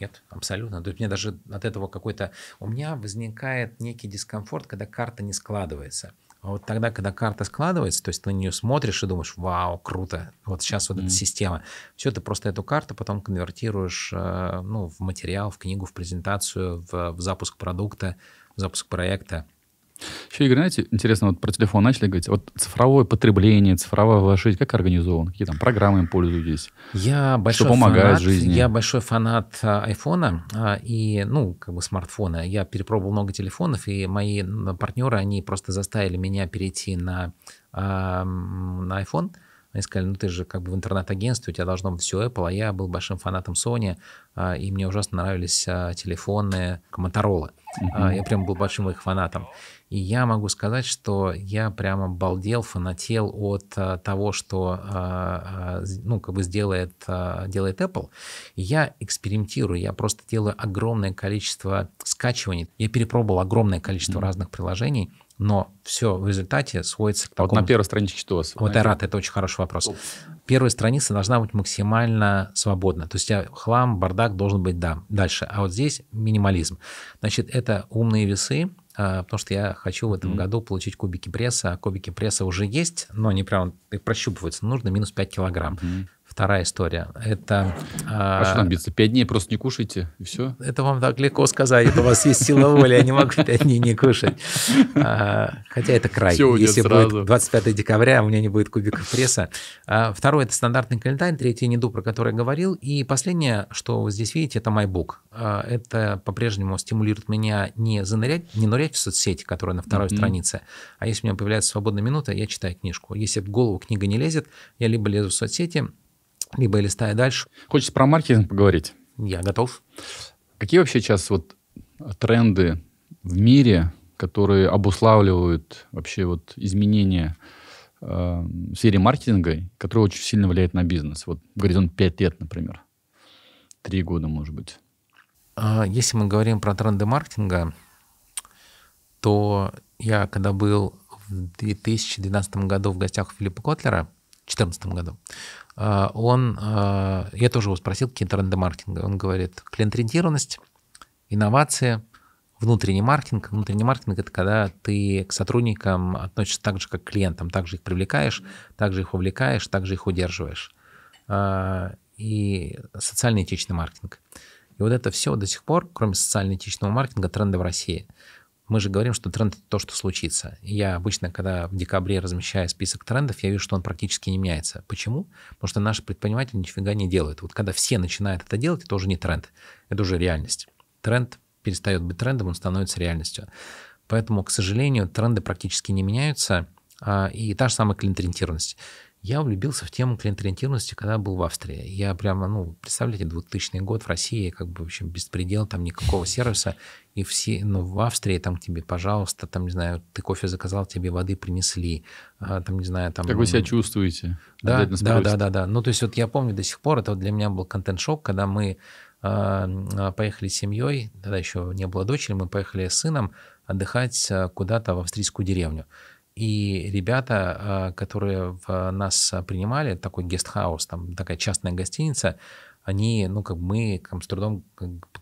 Нет, абсолютно. То есть мне даже от этого какой-то... У меня возникает некий дискомфорт, когда карта не складывается. А вот тогда, когда карта складывается, то есть ты на нее смотришь и думаешь, вау, круто, вот сейчас вот mm-hmm. эта система. Все, ты просто эту карту потом конвертируешь э, ну, в материал, в книгу, в презентацию, в, в запуск продукта, в запуск проекта. Еще, Игорь, знаете, интересно, вот про телефон начали говорить. Вот цифровое потребление, цифровая ваша жизнь, как организован? Какие там программы им пользуетесь? Я большой что помогает фанат, жизни? Я большой фанат а, айфона а, и, ну, как бы смартфона. Я перепробовал много телефонов, и мои партнеры, они просто заставили меня перейти на, а, на iPhone. Они сказали, ну ты же как бы в интернет-агентстве, у тебя должно быть все Apple, а я был большим фанатом Sony, и мне ужасно нравились телефоны Motorola. Uh-huh. Я прям был большим их фанатом. И я могу сказать, что я прямо балдел, фанател от э, того, что а, а, ну, как бы сделает, а, делает Apple. Я экспериментирую, я просто делаю огромное количество скачиваний. Я перепробовал огромное количество mm-hmm. разных приложений, но все в результате сводится к такому... Вот на первой страничке что у вас? Вот, я рад, это очень хороший вопрос. Первая страница должна быть максимально свободна. То есть э, хлам, бардак должен быть да, дальше. А вот здесь минимализм. Значит, это умные весы, а, потому что я хочу в этом mm-hmm. году получить кубики пресса. кубики пресса уже есть, но они прям их прощупываются. Нужно минус 5 килограмм. Mm-hmm. Вторая история. Это... А, а что там биться? Пять дней просто не кушайте, и все? Это вам так легко сказать. Это у вас есть сила воли, я не могу пять дней не кушать. А, хотя это край. Все Если сразу. будет 25 декабря, у меня не будет кубиков пресса. А, второе – это стандартный календарь. третий Ниду, про который я говорил. И последнее, что вы здесь видите, это MyBook. А, это по-прежнему стимулирует меня не занырять, не нырять в соцсети, которая на второй mm-hmm. странице. А если у меня появляется свободная минута, я читаю книжку. Если в голову книга не лезет, я либо лезу в соцсети, либо я листаю дальше. Хочется про маркетинг поговорить? Я готов. Какие вообще сейчас вот тренды в мире, которые обуславливают вообще вот изменения э, в сфере маркетинга, которые очень сильно влияют на бизнес? Вот горизонт 5 лет, например. Три года, может быть. А, если мы говорим про тренды маркетинга, то я, когда был в 2012 году в гостях у Филиппа Котлера, в 2014 году, а, он, а, я тоже его спросил, какие тренды маркетинга. Он говорит, клиент-ориентированность, инновации, внутренний маркетинг. Внутренний маркетинг – это когда ты к сотрудникам относишься так же, как к клиентам, так же их привлекаешь, так же их увлекаешь, так же их удерживаешь. А, и социально-этичный маркетинг. И вот это все до сих пор, кроме социально-этичного маркетинга, тренды в России мы же говорим, что тренд это то, что случится. Я обычно, когда в декабре размещаю список трендов, я вижу, что он практически не меняется. Почему? Потому что наши предприниматели нифига не делают. Вот когда все начинают это делать, это уже не тренд, это уже реальность. Тренд перестает быть трендом, он становится реальностью. Поэтому, к сожалению, тренды практически не меняются. А, и та же самая клиенториентированность. Я влюбился в тему клиент-ориентированности, когда был в Австрии. Я прямо, ну, представляете, 2000 год в России, как бы, в общем, беспредел, там никакого сервиса. И все, ну, в Австрии там тебе, пожалуйста, там, не знаю, ты кофе заказал, тебе воды принесли, а, там, не знаю, там... Как вы себя чувствуете? Да, да, да, да, да. Ну, то есть вот я помню до сих пор, это вот для меня был контент-шок, когда мы а, а, поехали с семьей, тогда еще не было дочери, мы поехали с сыном отдыхать куда-то в австрийскую деревню. И ребята, э, которые в нас э, принимали, такой гестхаус, там такая частная гостиница, они, ну, как мы как с трудом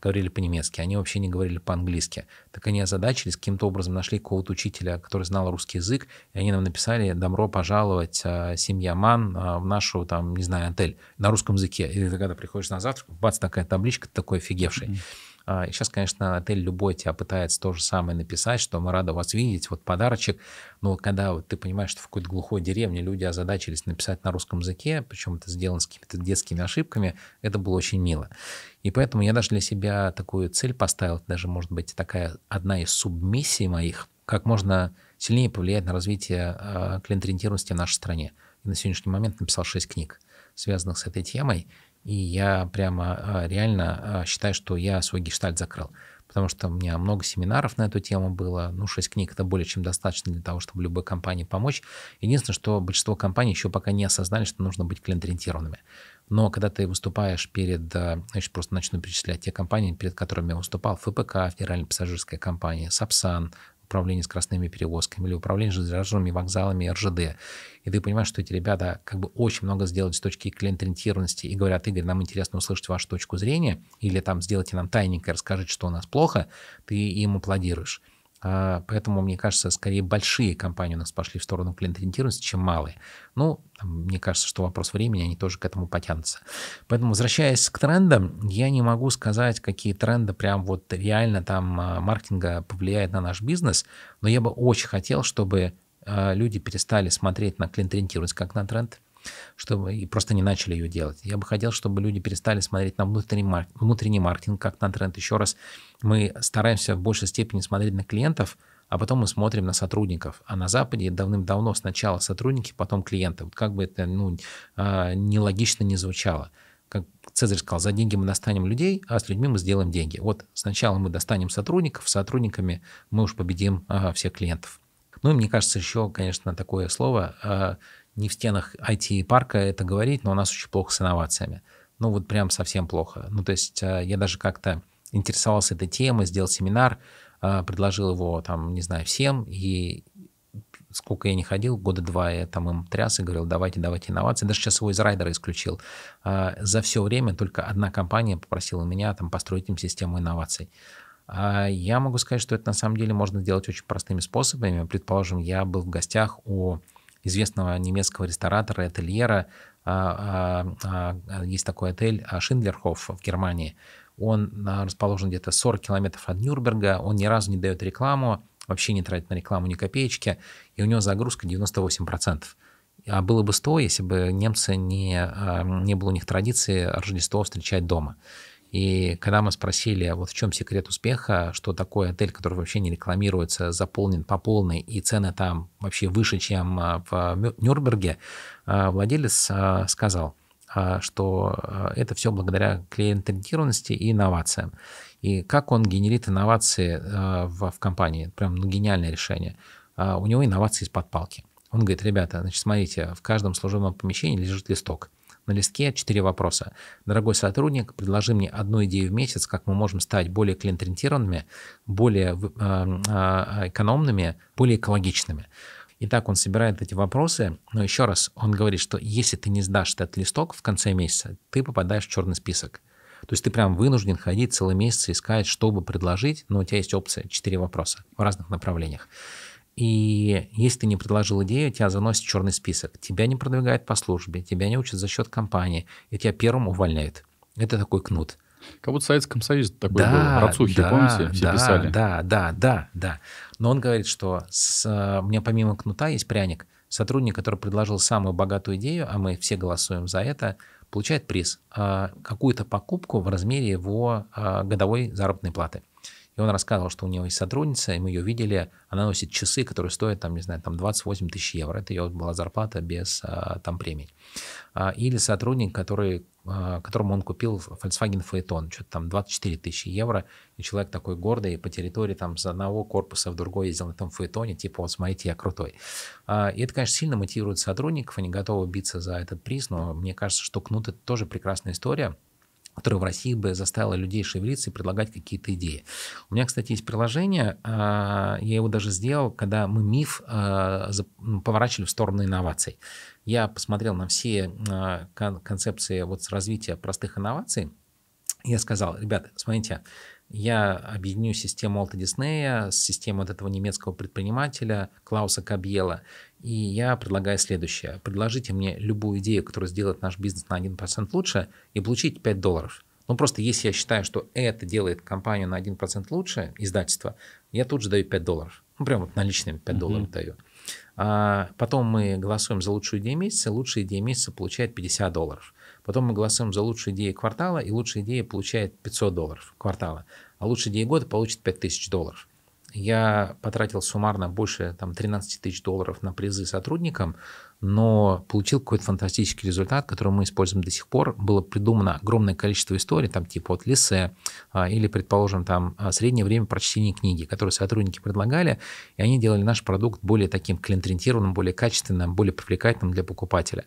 говорили по-немецки, они вообще не говорили по-английски. Так они озадачились, каким-то образом нашли какого-то учителя, который знал русский язык, и они нам написали «Добро пожаловать, э, семья Ман, в нашу, там, не знаю, отель» на русском языке. И ты когда приходишь на завтрак, бац, такая табличка, такой офигевший. Mm-hmm. А, и сейчас, конечно, отель любой тебя пытается то же самое написать, что мы рады вас видеть, вот подарочек. Но когда вот ты понимаешь, что в какой-то глухой деревне люди озадачились написать на русском языке, причем это сделано с какими-то детскими ошибками, это было очень мило. И поэтому я даже для себя такую цель поставил, даже, может быть, такая одна из субмиссий моих, как можно сильнее повлиять на развитие а, клиенториентированности в нашей стране. И на сегодняшний момент написал 6 книг, связанных с этой темой. И я прямо а, реально а, считаю, что я свой гештальт закрыл. Потому что у меня много семинаров на эту тему было. Ну, 6 книг это более чем достаточно для того, чтобы любой компании помочь. Единственное, что большинство компаний еще пока не осознали, что нужно быть клиент-ориентированными. Но когда ты выступаешь перед, а, ну, я сейчас просто начну перечислять те компании, перед которыми я выступал, ФПК, Федеральная пассажирская компания, Сапсан, управление скоростными перевозками или управление железнодорожными вокзалами РЖД. И ты понимаешь, что эти ребята как бы очень много сделали с точки клиент-ориентированности и говорят, Игорь, нам интересно услышать вашу точку зрения, или там сделайте нам и расскажите, что у нас плохо, ты им аплодируешь. А, поэтому, мне кажется, скорее большие компании у нас пошли в сторону клиент-ориентированности, чем малые. Ну, мне кажется, что вопрос времени, они тоже к этому потянутся. Поэтому, возвращаясь к трендам, я не могу сказать, какие тренды прям вот реально там а, маркетинга повлияет на наш бизнес, но я бы очень хотел, чтобы а, люди перестали смотреть на клиент-ориентированность как на тренд, чтобы и просто не начали ее делать. Я бы хотел, чтобы люди перестали смотреть на внутренний, марк... внутренний маркетинг, как на тренд. Еще раз, мы стараемся в большей степени смотреть на клиентов, а потом мы смотрим на сотрудников. А на Западе давным-давно сначала сотрудники, потом клиенты. Вот как бы это ну, а, нелогично не звучало. Как Цезарь сказал, за деньги мы достанем людей, а с людьми мы сделаем деньги. Вот сначала мы достанем сотрудников, с сотрудниками мы уж победим ага, всех клиентов. Ну и мне кажется еще, конечно, такое слово а, не в стенах IT-парка это говорить, но у нас очень плохо с инновациями. Ну вот прям совсем плохо. Ну то есть э, я даже как-то интересовался этой темой, сделал семинар, э, предложил его там, не знаю, всем, и сколько я не ходил, года два я там им тряс и говорил, давайте, давайте инновации. Даже сейчас его из райдера исключил. Э, за все время только одна компания попросила меня там построить им систему инноваций. А я могу сказать, что это на самом деле можно сделать очень простыми способами. Предположим, я был в гостях у известного немецкого ресторатора, и ательера. А, а, а, есть такой отель Шиндлерхоф в Германии. Он расположен где-то 40 километров от Нюрнберга. Он ни разу не дает рекламу, вообще не тратит на рекламу ни копеечки. И у него загрузка 98%. А было бы 100, если бы немцы не, не было у них традиции Рождество встречать дома. И когда мы спросили, а вот в чем секрет успеха, что такое отель, который вообще не рекламируется, заполнен по полной, и цены там вообще выше, чем а, в а, Нюрнберге, владелец сказал, что это все благодаря клиент и инновациям. И как он генерит инновации в, в компании, прям ну, гениальное решение. У него инновации из-под палки. Он говорит, ребята, значит, смотрите, в каждом служебном помещении лежит листок на листке 4 вопроса. Дорогой сотрудник, предложи мне одну идею в месяц, как мы можем стать более клиент-ориентированными, более э, э, экономными, более экологичными. Итак, он собирает эти вопросы, но еще раз, он говорит, что если ты не сдашь этот листок в конце месяца, ты попадаешь в черный список. То есть ты прям вынужден ходить целый месяц искать, чтобы предложить, но у тебя есть опция, 4 вопроса в разных направлениях. И если ты не предложил идею, тебя заносит в черный список. Тебя не продвигают по службе, тебя не учат за счет компании, и тебя первым увольняют. Это такой кнут. Как будто в Советском Союзе такой да, был. Рацухи, да, помните? Все да, писали. Да, да, да, да. Но он говорит, что с, у э, меня помимо кнута есть пряник. Сотрудник, который предложил самую богатую идею, а мы все голосуем за это, получает приз. Э, какую-то покупку в размере его э, годовой заработной платы он рассказывал, что у него есть сотрудница, и мы ее видели, она носит часы, которые стоят, там, не знаю, там 28 тысяч евро. Это ее была зарплата без а, там премий. А, или сотрудник, который, а, которому он купил Volkswagen Phaeton, что-то там 24 тысячи евро, и человек такой гордый, по территории там с одного корпуса в другой ездил на этом Phaeton, типа, вот смотрите, я крутой. И это, конечно, сильно мотивирует сотрудников, они готовы биться за этот приз, но мне кажется, что кнут это тоже прекрасная история, которая в России бы заставила людей шевелиться и предлагать какие-то идеи. У меня, кстати, есть приложение, а, я его даже сделал, когда мы миф а, поворачивали в сторону инноваций. Я посмотрел на все а, концепции вот развития простых инноваций, я сказал, ребята, смотрите, я объединю систему Алта Диснея с системой вот этого немецкого предпринимателя Клауса Кабьела. И я предлагаю следующее. Предложите мне любую идею, которая сделает наш бизнес на 1% лучше, и получить 5 долларов. Ну, просто если я считаю, что это делает компанию на 1% лучше, издательство, я тут же даю 5 долларов. Ну, прям вот наличными 5 uh-huh. долларов даю. А, потом мы голосуем за лучшую идею месяца, лучшая идея месяца получает 50 долларов. Потом мы голосуем за лучшую идею квартала, и лучшая идея получает 500 долларов квартала. А лучшая идея года получит 5000 долларов я потратил суммарно больше там, 13 тысяч долларов на призы сотрудникам, но получил какой-то фантастический результат, который мы используем до сих пор. Было придумано огромное количество историй, там типа от Лисе а, или, предположим, там а, среднее время прочтения книги, которые сотрудники предлагали, и они делали наш продукт более таким клиент более качественным, более привлекательным для покупателя.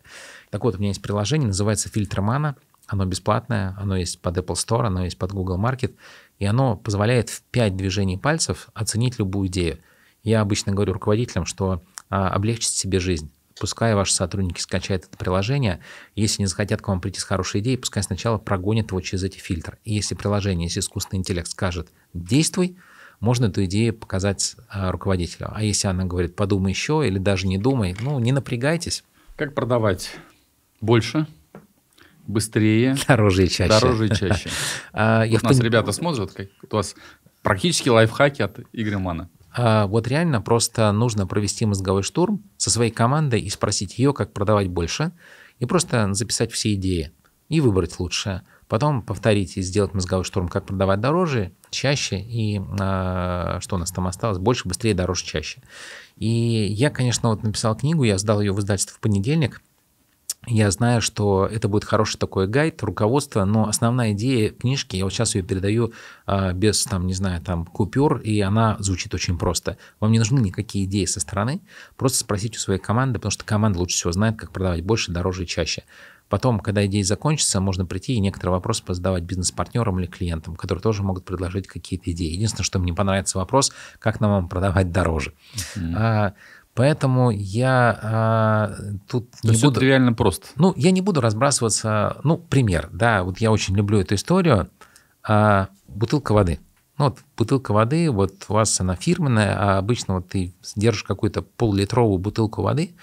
Так вот, у меня есть приложение, называется «Фильтр Мана», оно бесплатное, оно есть под Apple Store, оно есть под Google Market и оно позволяет в 5 движений пальцев оценить любую идею. Я обычно говорю руководителям, что а, облегчите себе жизнь. Пускай ваши сотрудники скачают это приложение. Если не захотят к вам прийти с хорошей идеей, пускай сначала прогонят его через эти фильтры. И если приложение, если искусственный интеллект скажет «действуй», можно эту идею показать а, руководителю. А если она говорит «подумай еще» или даже «не думай», ну, не напрягайтесь. Как продавать? Больше? быстрее. Дороже и чаще. Дороже и чаще. а, вот нас пон... ребята смотрят, как у вас практически лайфхаки от Игоря Мана. А, вот реально просто нужно провести мозговой штурм со своей командой и спросить ее, как продавать больше, и просто записать все идеи и выбрать лучшее. Потом повторить и сделать мозговой штурм, как продавать дороже, чаще и э, что у нас там осталось, больше, быстрее, дороже, чаще. И я, конечно, вот написал книгу, я сдал ее в издательство в понедельник – я знаю, что это будет хороший такой гайд, руководство, но основная идея книжки, я вот сейчас ее передаю а, без, там, не знаю, там, купюр, и она звучит очень просто. Вам не нужны никакие идеи со стороны, просто спросите у своей команды, потому что команда лучше всего знает, как продавать больше, дороже и чаще. Потом, когда идея закончится, можно прийти и некоторые вопросы позадавать бизнес-партнерам или клиентам, которые тоже могут предложить какие-то идеи. Единственное, что мне понравится вопрос, как нам вам продавать дороже. Mm-hmm. Поэтому я а, тут То не буду... это реально просто. Ну, я не буду разбрасываться... Ну, пример, да, вот я очень люблю эту историю. А, бутылка воды. Ну, вот бутылка воды, вот у вас она фирменная, а обычно вот ты держишь какую-то полулитровую бутылку воды.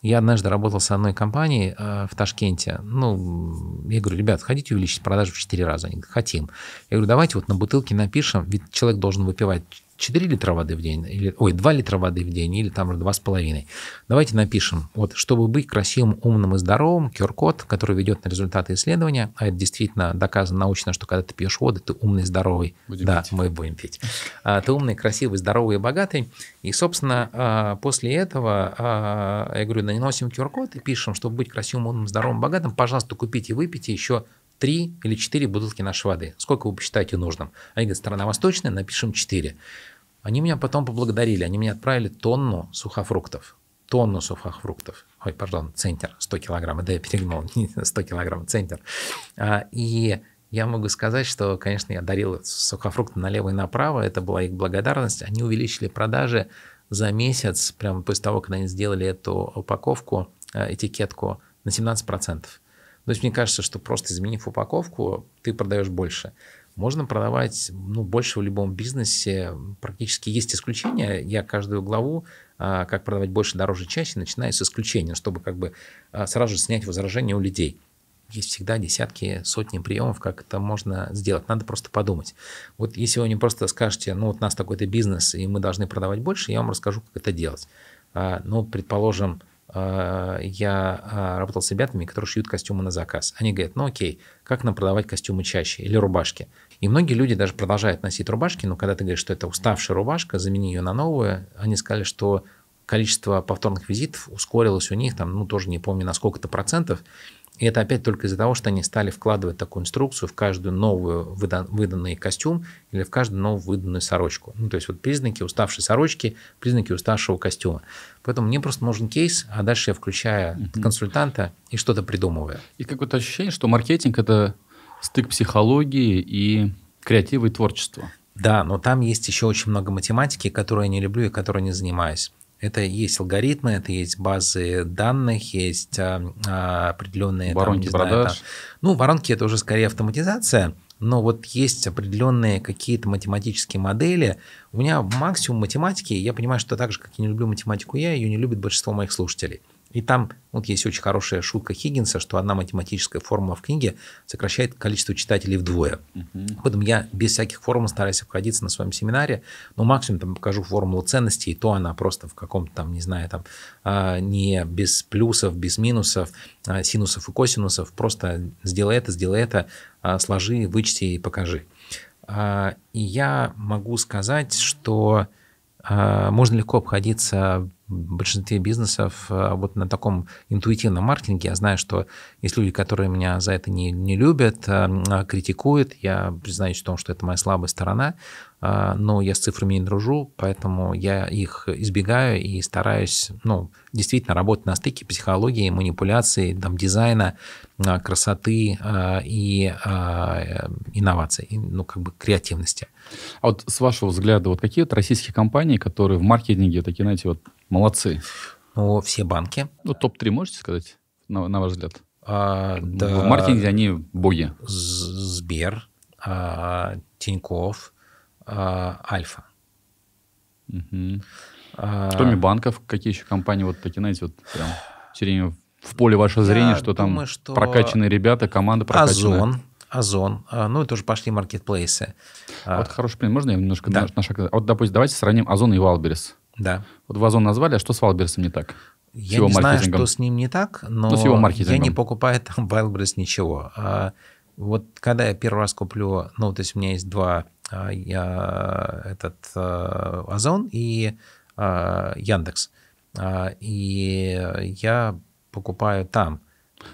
Я однажды работал с одной компанией э, в Ташкенте. Ну, я говорю, ребят, хотите увеличить продажи в 4 раза? Они говорят, хотим. Я говорю, давайте вот на бутылке напишем, ведь человек должен выпивать 4 литра воды в день, или, ой, 2 литра воды в день, или там же 2,5. Давайте напишем, вот, чтобы быть красивым, умным и здоровым, QR-код, который ведет на результаты исследования, а это действительно доказано научно, что когда ты пьешь воду, ты умный, здоровый. Будем да, пить. мы будем пить. А, ты умный, красивый, здоровый и богатый. И, собственно, а, после этого, а, я говорю, наносим QR-код и пишем, чтобы быть красивым, умным, здоровым, богатым, пожалуйста, купите и выпейте еще 3 или 4 бутылки нашей воды. Сколько вы посчитаете нужным? Они говорят, сторона восточная, напишем 4. Они меня потом поблагодарили, они мне отправили тонну сухофруктов. Тонну сухофруктов. Ой, пардон, центр, 100 килограмм. Да, я перегнул, 100 килограмм, центр. А, и я могу сказать, что, конечно, я дарил сухофрукты налево и направо. Это была их благодарность. Они увеличили продажи за месяц, прямо после того, когда они сделали эту упаковку, э, этикетку, на 17%. То есть мне кажется, что просто изменив упаковку, ты продаешь больше. Можно продавать ну, больше в любом бизнесе. Практически есть исключения. Я каждую главу а, «Как продавать больше, дороже, чаще» начинаю с исключения, чтобы как бы а, сразу же снять возражение у людей есть всегда десятки, сотни приемов, как это можно сделать. Надо просто подумать. Вот если вы не просто скажете, ну вот у нас такой-то бизнес, и мы должны продавать больше, я вам расскажу, как это делать. А, ну, предположим, Э, я э, работал с ребятами, которые шьют костюмы на заказ. Они говорят, ну окей, как нам продавать костюмы чаще или рубашки? И многие люди даже продолжают носить рубашки, но когда ты говоришь, что это уставшая рубашка, замени ее на новую, они сказали, что количество повторных визитов ускорилось у них, там, ну, тоже не помню, на сколько-то процентов, и это опять только из-за того, что они стали вкладывать такую инструкцию в каждую новую выдан, выданный костюм или в каждую новую выданную сорочку. Ну, то есть вот признаки уставшей сорочки, признаки уставшего костюма. Поэтому мне просто нужен кейс, а дальше я включаю угу. консультанта и что-то придумываю. И какое-то ощущение, что маркетинг – это стык психологии и креатива и творчества. Да, но там есть еще очень много математики, которую я не люблю и которой не занимаюсь. Это есть алгоритмы, это есть базы данных, есть а, а, определенные... Воронки там, продаж. Знаю, там, ну, воронки – это уже скорее автоматизация, но вот есть определенные какие-то математические модели. У меня максимум математики, я понимаю, что так же, как я не люблю математику я, ее не любит большинство моих слушателей. И там вот есть очень хорошая шутка Хиггинса, что одна математическая формула в книге сокращает количество читателей вдвое. Uh-huh. Поэтому я без всяких формул стараюсь обходиться на своем семинаре, но максимум там покажу формулу ценностей, и то она просто в каком-то там, не знаю, там а, не без плюсов, без минусов, а, синусов и косинусов, просто сделай это, сделай это, а, сложи, вычти и покажи. И я могу сказать, что можно легко обходиться в большинстве бизнесов э, вот на таком интуитивном маркетинге я знаю, что есть люди, которые меня за это не, не любят, э, а, критикуют. Я признаюсь в том, что это моя слабая сторона, э, но я с цифрами не дружу, поэтому я их избегаю и стараюсь ну, действительно работать на стыке психологии, манипуляции, там, дизайна, красоты и инноваций, ну, как бы креативности. А вот с вашего взгляда, вот какие вот российские компании, которые в маркетинге такие, знаете, вот Молодцы. Ну, все банки. Ну, топ-3 можете сказать, на, на ваш взгляд? А, да. В маркетинге они боги. Сбер, а, Тиньков, а, Альфа. Угу. А, Кроме банков, какие еще компании вот такие, знаете, вот прям все время в поле вашего зрения, что там думаю, что... прокачанные ребята, команда прокачанная. Озон. Озон, а, ну и тоже пошли маркетплейсы. Вот а, хороший пример, можно я немножко да. на шаг? Вот, допустим, давайте сравним Озон и Валберес. Да. Вот вазон назвали, а что с Валберсом не так? Я не знаю, что с ним не так, но, но ну, я не покупаю там Wildberries ничего. А, вот когда я первый раз куплю, ну, то есть у меня есть два, а, я, этот а, Озон и а, Яндекс. А, и я покупаю там.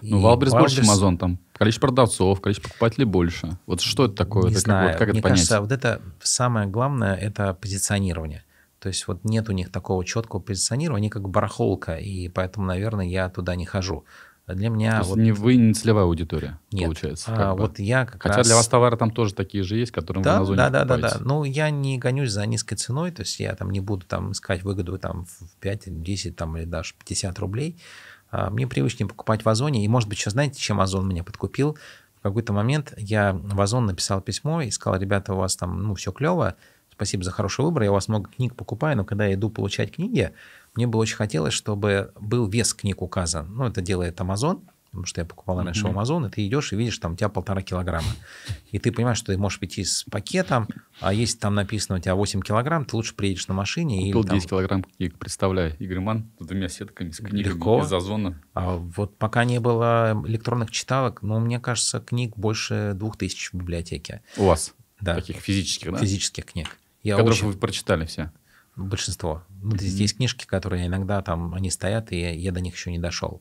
Ну, Валберс больше, чем Озон там. Количество продавцов, количество покупателей больше. Вот что это такое? Не это знаю. Как, вот, как Мне это понять? вот это самое главное, это позиционирование. То есть вот нет у них такого четкого позиционирования, они как барахолка, и поэтому, наверное, я туда не хожу. Для меня... То вот... не вы не целевая аудитория, Нет. получается. А, вот я как Хотя раз... для вас товары там тоже такие же есть, которые да, вы на зоне да, да, да, да. Ну, я не гонюсь за низкой ценой, то есть я там не буду там искать выгоду там в 5 или 10 там, или даже 50 рублей. А, мне привычнее покупать в Озоне. И, может быть, сейчас знаете, чем Озон меня подкупил? В какой-то момент я в Озон написал письмо и сказал, ребята, у вас там, ну, все клево, Спасибо за хороший выбор. Я у вас много книг покупаю, но когда я иду получать книги, мне бы очень хотелось, чтобы был вес книг указан. Ну, это делает Amazon, потому что я покупал раньше mm-hmm. Amazon, и ты идешь и видишь, там у тебя полтора килограмма. И ты понимаешь, что ты можешь прийти с пакетом, а если там написано у тебя 8 килограмм, ты лучше приедешь на машине. Купил и, 10 там... килограмм книг, представляю, Игроман с двумя сетками, с книгами Легко. из озона. А вот пока не было электронных читалок, но ну, мне кажется, книг больше двух тысяч в библиотеке. У вас? Да. Таких физических, да? Физических книг. Я Которых очень... вы прочитали все? Большинство. mm-hmm. есть, есть книжки, которые иногда там, они стоят, и я до них еще не дошел.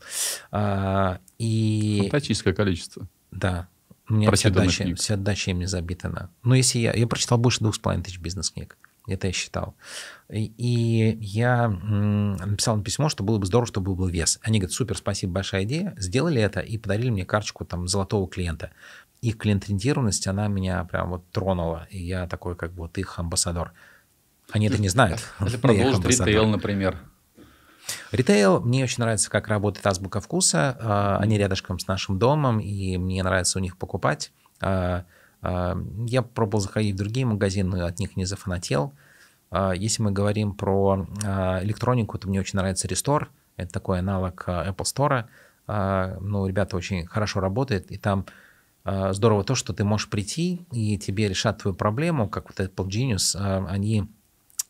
А, и... Фантастическое количество. Да. У меня вся дача, вся дача ими забита. Но ну, если я... Я прочитал больше двух с половиной тысяч бизнес-книг. Это я считал. И я написал письмо, что было бы здорово, чтобы был вес. Они говорят, супер, спасибо, большая идея. Сделали это и подарили мне карточку там золотого клиента их клиент она меня прям вот тронула. И я такой как бы вот их амбассадор. Они это не знают. Это продолжит ритейл, например. Ритейл, мне очень нравится, как работает Азбука Вкуса. А, они рядышком с нашим домом, и мне нравится у них покупать. А, а, я пробовал заходить в другие магазины, от них не зафанател. Если мы говорим про электронику, то мне очень нравится Restore. Это такой аналог Apple Store. Ну, ребята очень хорошо работают, и там а, здорово то, что ты можешь прийти, и тебе решат твою проблему, как вот Apple Genius, а, они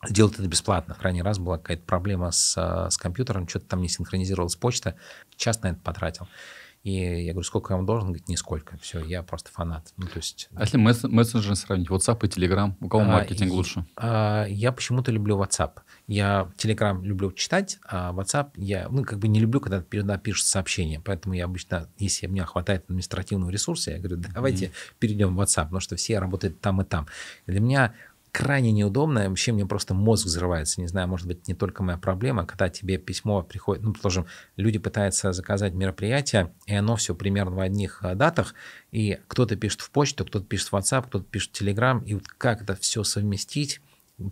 делают это бесплатно. В раз была какая-то проблема с, а, с компьютером, что-то там не синхронизировалась почта, час на это потратил. И я говорю, сколько я вам должен? Он говорит, нисколько. Все, я просто фанат. Ну, то есть... А если месс- мессенджеры сравнить, WhatsApp и Telegram, у кого а, маркетинг и, лучше? А, я почему-то люблю WhatsApp. Я Telegram люблю читать, а WhatsApp я, ну, как бы не люблю, когда передо пишут сообщения. Поэтому я обычно, если у меня хватает административного ресурса, я говорю, давайте mm-hmm. перейдем в WhatsApp, потому что все работают там и там. Для меня крайне неудобно, вообще мне просто мозг взрывается, не знаю, может быть, не только моя проблема, когда тебе письмо приходит, ну, положим, люди пытаются заказать мероприятие, и оно все примерно в одних э, датах, и кто-то пишет в почту, кто-то пишет в WhatsApp, кто-то пишет в Telegram, и вот как это все совместить,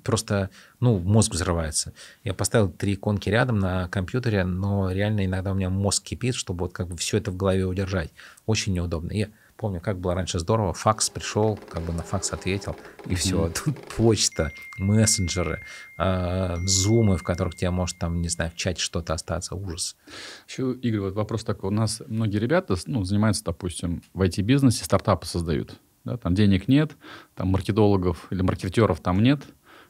просто, ну, мозг взрывается. Я поставил три иконки рядом на компьютере, но реально иногда у меня мозг кипит, чтобы вот как бы все это в голове удержать. Очень неудобно. И помню, как было раньше здорово, факс пришел, как бы на факс ответил, и mm-hmm. все. Тут почта, мессенджеры, э, зумы, в которых тебе может там, не знаю, в чате что-то остаться, ужас. Еще, Игорь, вот вопрос такой. У нас многие ребята ну, занимаются, допустим, в IT-бизнесе, стартапы создают. Да, там денег нет, там маркетологов или маркетеров там нет,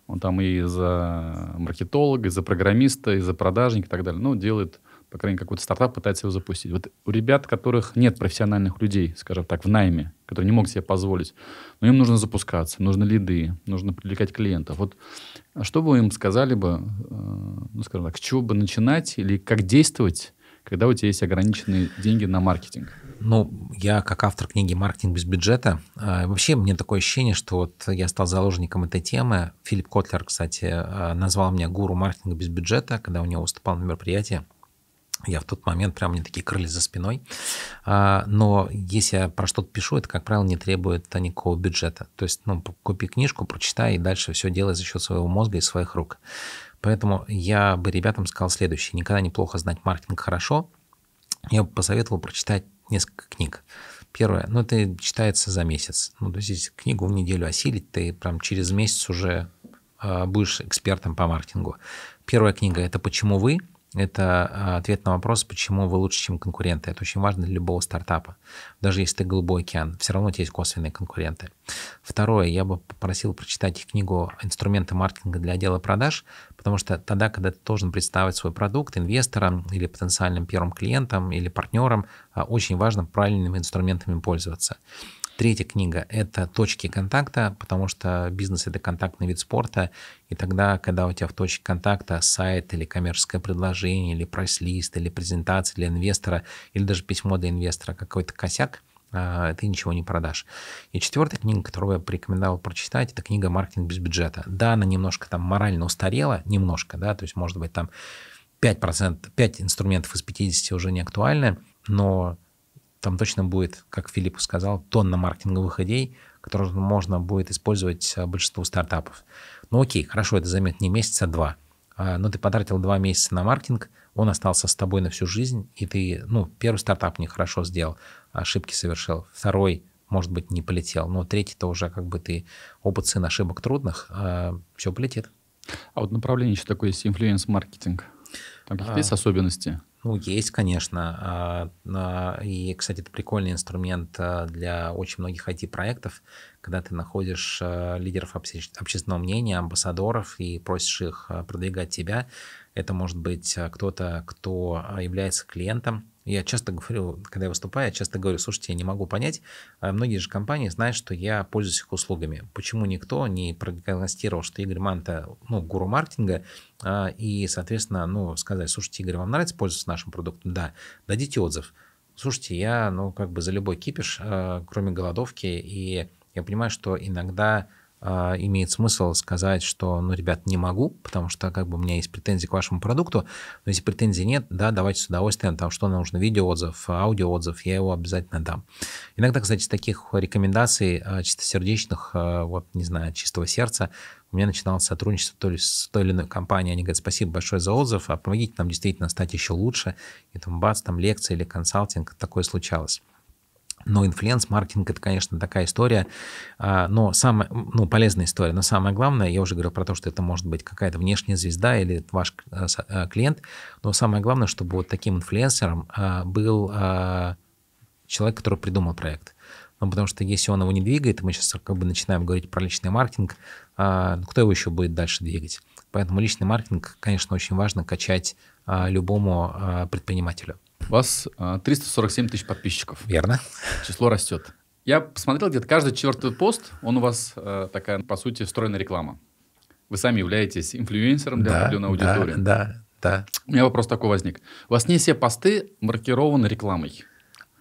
он там и за маркетолога, и за программиста, и за продажника и так далее. Ну, делает по крайней мере, какой-то стартап пытается его запустить. Вот у ребят, которых нет профессиональных людей, скажем так, в найме, которые не могут себе позволить, но ну, им нужно запускаться, нужны лиды, нужно привлекать клиентов. Вот а что бы вы им сказали бы, э, ну, скажем так, с чего бы начинать или как действовать, когда у тебя есть ограниченные деньги на маркетинг? Ну, я как автор книги «Маркетинг без бюджета», э, вообще мне такое ощущение, что вот я стал заложником этой темы. Филипп Котлер, кстати, э, назвал меня гуру маркетинга без бюджета, когда у него выступал на мероприятии. Я в тот момент прям мне такие крылья за спиной. А, но если я про что-то пишу, это, как правило, не требует никакого бюджета. То есть, ну, купи книжку, прочитай, и дальше все делай за счет своего мозга и своих рук. Поэтому я бы ребятам сказал следующее. Никогда неплохо знать маркетинг хорошо. Я бы посоветовал прочитать несколько книг. Первое, ну, это читается за месяц. Ну, то есть, книгу в неделю осилить, ты прям через месяц уже а, будешь экспертом по маркетингу. Первая книга – это «Почему вы?», это а, ответ на вопрос, почему вы лучше, чем конкуренты. Это очень важно для любого стартапа. Даже если ты голубой океан, все равно у тебя есть косвенные конкуренты. Второе, я бы попросил прочитать книгу «Инструменты маркетинга для отдела продаж», потому что тогда, когда ты должен представить свой продукт инвесторам или потенциальным первым клиентам или партнерам, а, очень важно правильными инструментами пользоваться. Третья книга — это точки контакта, потому что бизнес — это контактный вид спорта, и тогда, когда у тебя в точке контакта сайт или коммерческое предложение, или прайс-лист, или презентация для инвестора, или даже письмо для инвестора, какой-то косяк, а, ты ничего не продашь. И четвертая книга, которую я порекомендовал прочитать, это книга «Маркетинг без бюджета». Да, она немножко там морально устарела, немножко, да, то есть, может быть, там 5%, 5 инструментов из 50 уже не актуальны, но там точно будет, как Филипп сказал, тонна маркетинговых идей, которые можно будет использовать а, большинству стартапов. Ну окей, хорошо, это займет не месяц, а два. А, но ты потратил два месяца на маркетинг, он остался с тобой на всю жизнь, и ты, ну, первый стартап нехорошо сделал, ошибки совершил, второй, может быть, не полетел, но третий-то уже как бы ты опыт сын ошибок трудных, а, все полетит. А вот направление еще такое есть, инфлюенс-маркетинг. Там какие-то а... особенности? Ну, есть, конечно. А, и, кстати, это прикольный инструмент а, для очень многих IT-проектов, когда ты находишь а, лидеров общественного мнения, амбассадоров и просишь их продвигать тебя. Это может быть кто-то, кто является клиентом, я часто говорю, когда я выступаю, я часто говорю, слушайте, я не могу понять, а многие же компании знают, что я пользуюсь их услугами. Почему никто не прогностировал, что Игорь Манта, ну, гуру маркетинга, а, и, соответственно, ну, сказать, слушайте, Игорь, вам нравится пользоваться нашим продуктом? Да, дадите отзыв. Слушайте, я, ну, как бы за любой кипиш, а, кроме голодовки, и я понимаю, что иногда а, имеет смысл сказать, что, ну, ребят, не могу, потому что как бы у меня есть претензии к вашему продукту, но если претензий нет, да, давайте с удовольствием, там что нам нужно, видеоотзыв, аудиоотзыв, я его обязательно дам. Иногда, кстати, таких рекомендаций э, а, чистосердечных, а, вот, не знаю, чистого сердца, у меня начиналось сотрудничество то ли с той или иной компанией, они говорят, спасибо большое за отзыв, а помогите нам действительно стать еще лучше, и там бац, там лекция или консалтинг, такое случалось. Но инфлюенс-маркетинг это, конечно, такая история, а, но самая, ну, полезная история. Но самое главное, я уже говорил про то, что это может быть какая-то внешняя звезда или ваш э, э, клиент, но самое главное, чтобы вот таким инфлюенсером э, был человек, который придумал проект. Ну, потому что если он его не двигает, мы сейчас как бы начинаем говорить про личный маркетинг, а, ну, кто его еще будет дальше двигать? Поэтому личный маркетинг, конечно, очень важно качать а, любому предпринимателю. У вас 347 а, тысяч подписчиков. Верно. Число растет. Я посмотрел, где-то каждый четвертый пост, он у вас э, такая, по сути, встроенная реклама. Вы сами являетесь инфлюенсером для да, аудитории. Да, да, да. У меня вопрос такой возник. У вас не все посты маркированы рекламой.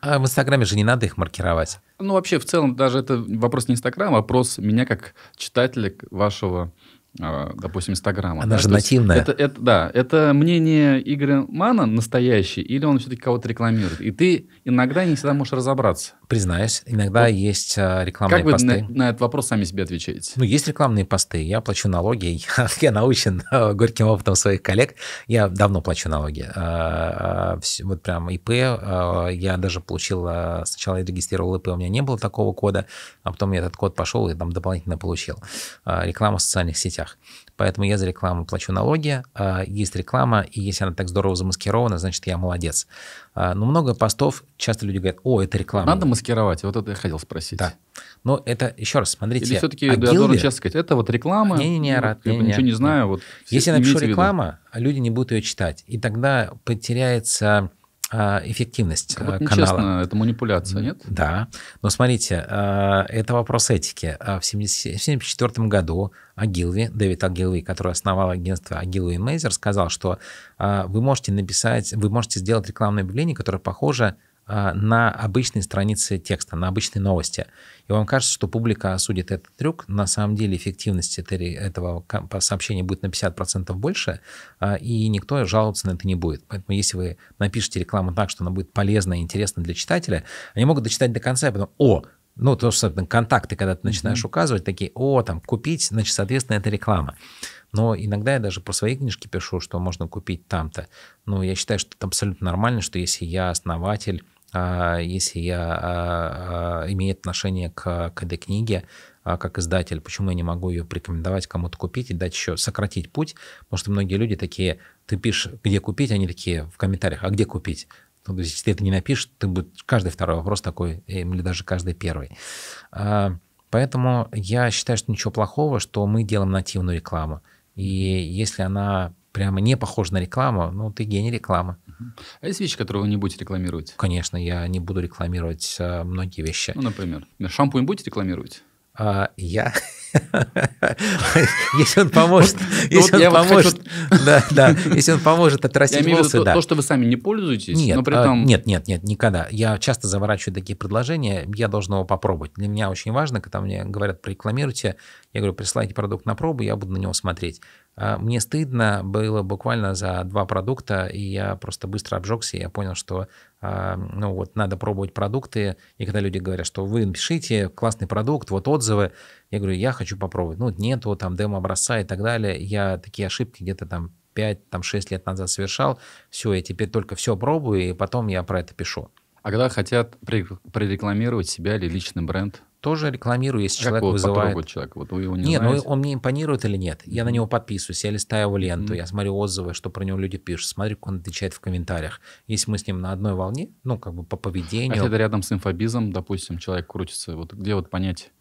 А в Инстаграме же не надо их маркировать. Ну, вообще, в целом, даже это вопрос не Инстаграм, а вопрос меня как читателя вашего а, допустим, Инстаграма. Она да? же нативная. Это, это, да, это мнение Игоря Мана настоящее, или он все-таки кого-то рекламирует? И ты иногда не всегда можешь разобраться. Признаюсь, иногда вот. есть а, рекламные как посты. Как вы на, на этот вопрос сами себе отвечаете? Ну, есть рекламные посты, я плачу налоги, я, я научен а, горьким опытом своих коллег, я давно плачу налоги. Вот прям ИП, я даже получил, сначала я регистрировал ИП, у меня не было такого кода, а потом я этот код пошел и там дополнительно получил. Реклама в социальных сетях соцсетях. Поэтому я за рекламу плачу налоги, а, есть реклама, и если она так здорово замаскирована, значит, я молодец. А, Но ну, много постов, часто люди говорят, о, это реклама. Надо маскировать, вот это я хотел спросить. Да. Но это, еще раз, смотрите. Или все-таки а я должен честно сказать, это вот реклама. Не-не-не, ну, рад. Не, не, ничего не, не знаю. Вот, Если я напишу реклама, люди не будут ее читать. И тогда потеряется Э, эффективность как э, канала. Честно, это манипуляция, нет? Да. Но смотрите, э, это вопрос этики. В 1974 году Агилви, Дэвид Агилви, который основал агентство Агилви Мейзер, сказал, что вы можете написать, вы можете сделать рекламное объявление, которое похоже а, на обычной странице текста, на обычной новости. И вам кажется, что публика осудит этот трюк. На самом деле эффективность этого сообщения будет на 50% больше, а, и никто жаловаться на это не будет. Поэтому если вы напишете рекламу так, что она будет полезна и интересна для читателя, они могут дочитать до конца, и потом, о, ну, то, собственно, контакты, когда ты начинаешь указывать, такие, о, там, купить, значит, соответственно, это реклама. Но иногда я даже про свои книжки пишу, что можно купить там-то. Но ну, я считаю, что это абсолютно нормально, что если я основатель, а, если я а, а, имею отношение к, к этой книге, как издатель, почему я не могу ее порекомендовать кому-то купить и дать еще сократить путь, потому что многие люди такие, ты пишешь, где купить, они такие в комментариях, а где купить? Ну, то есть, если ты это не напишешь, ты будешь каждый второй вопрос такой, э, или даже каждый первый. Поэтому я считаю, что ничего плохого, что мы делаем нативную рекламу. И если она прямо не похожа на рекламу, ну, ты гений рекламы. А есть вещи, которые вы не будете рекламировать? Конечно, я не буду рекламировать э, многие вещи. Ну, например, шампунь будете рекламировать? А, я если он поможет, ну, ну, если он поможет, да, да, если он поможет отрастить волосы, да. То, что вы сами не пользуетесь, нет, а, Нет, нет, нет, никогда. Я часто заворачиваю такие предложения, я должен его попробовать. Для меня очень важно, когда мне говорят, прорекламируйте, я говорю, присылайте продукт на пробу, я буду на него смотреть. А, мне стыдно было буквально за два продукта, и я просто быстро обжегся, и я понял, что а, ну вот надо пробовать продукты, и когда люди говорят, что вы пишите классный продукт, вот отзывы, я говорю, я хочу попробовать. Ну нету там демо-образца и так далее. Я такие ошибки где-то там 5, там 6 лет назад совершал. Все, я теперь только все пробую, и потом я про это пишу. А когда хотят пререкламировать себя или личный бренд, тоже рекламирую, если как человек вот вызывает. человек? Вот вы его не Нет, ну, знаете? ну он мне импонирует или нет. Я на него подписываюсь, я листаю его ленту, mm. я смотрю отзывы, что про него люди пишут, смотрю, как он отвечает в комментариях. Если мы с ним на одной волне, ну, как бы по поведению. А это рядом с инфобизом, допустим, человек крутится, вот где вот понять,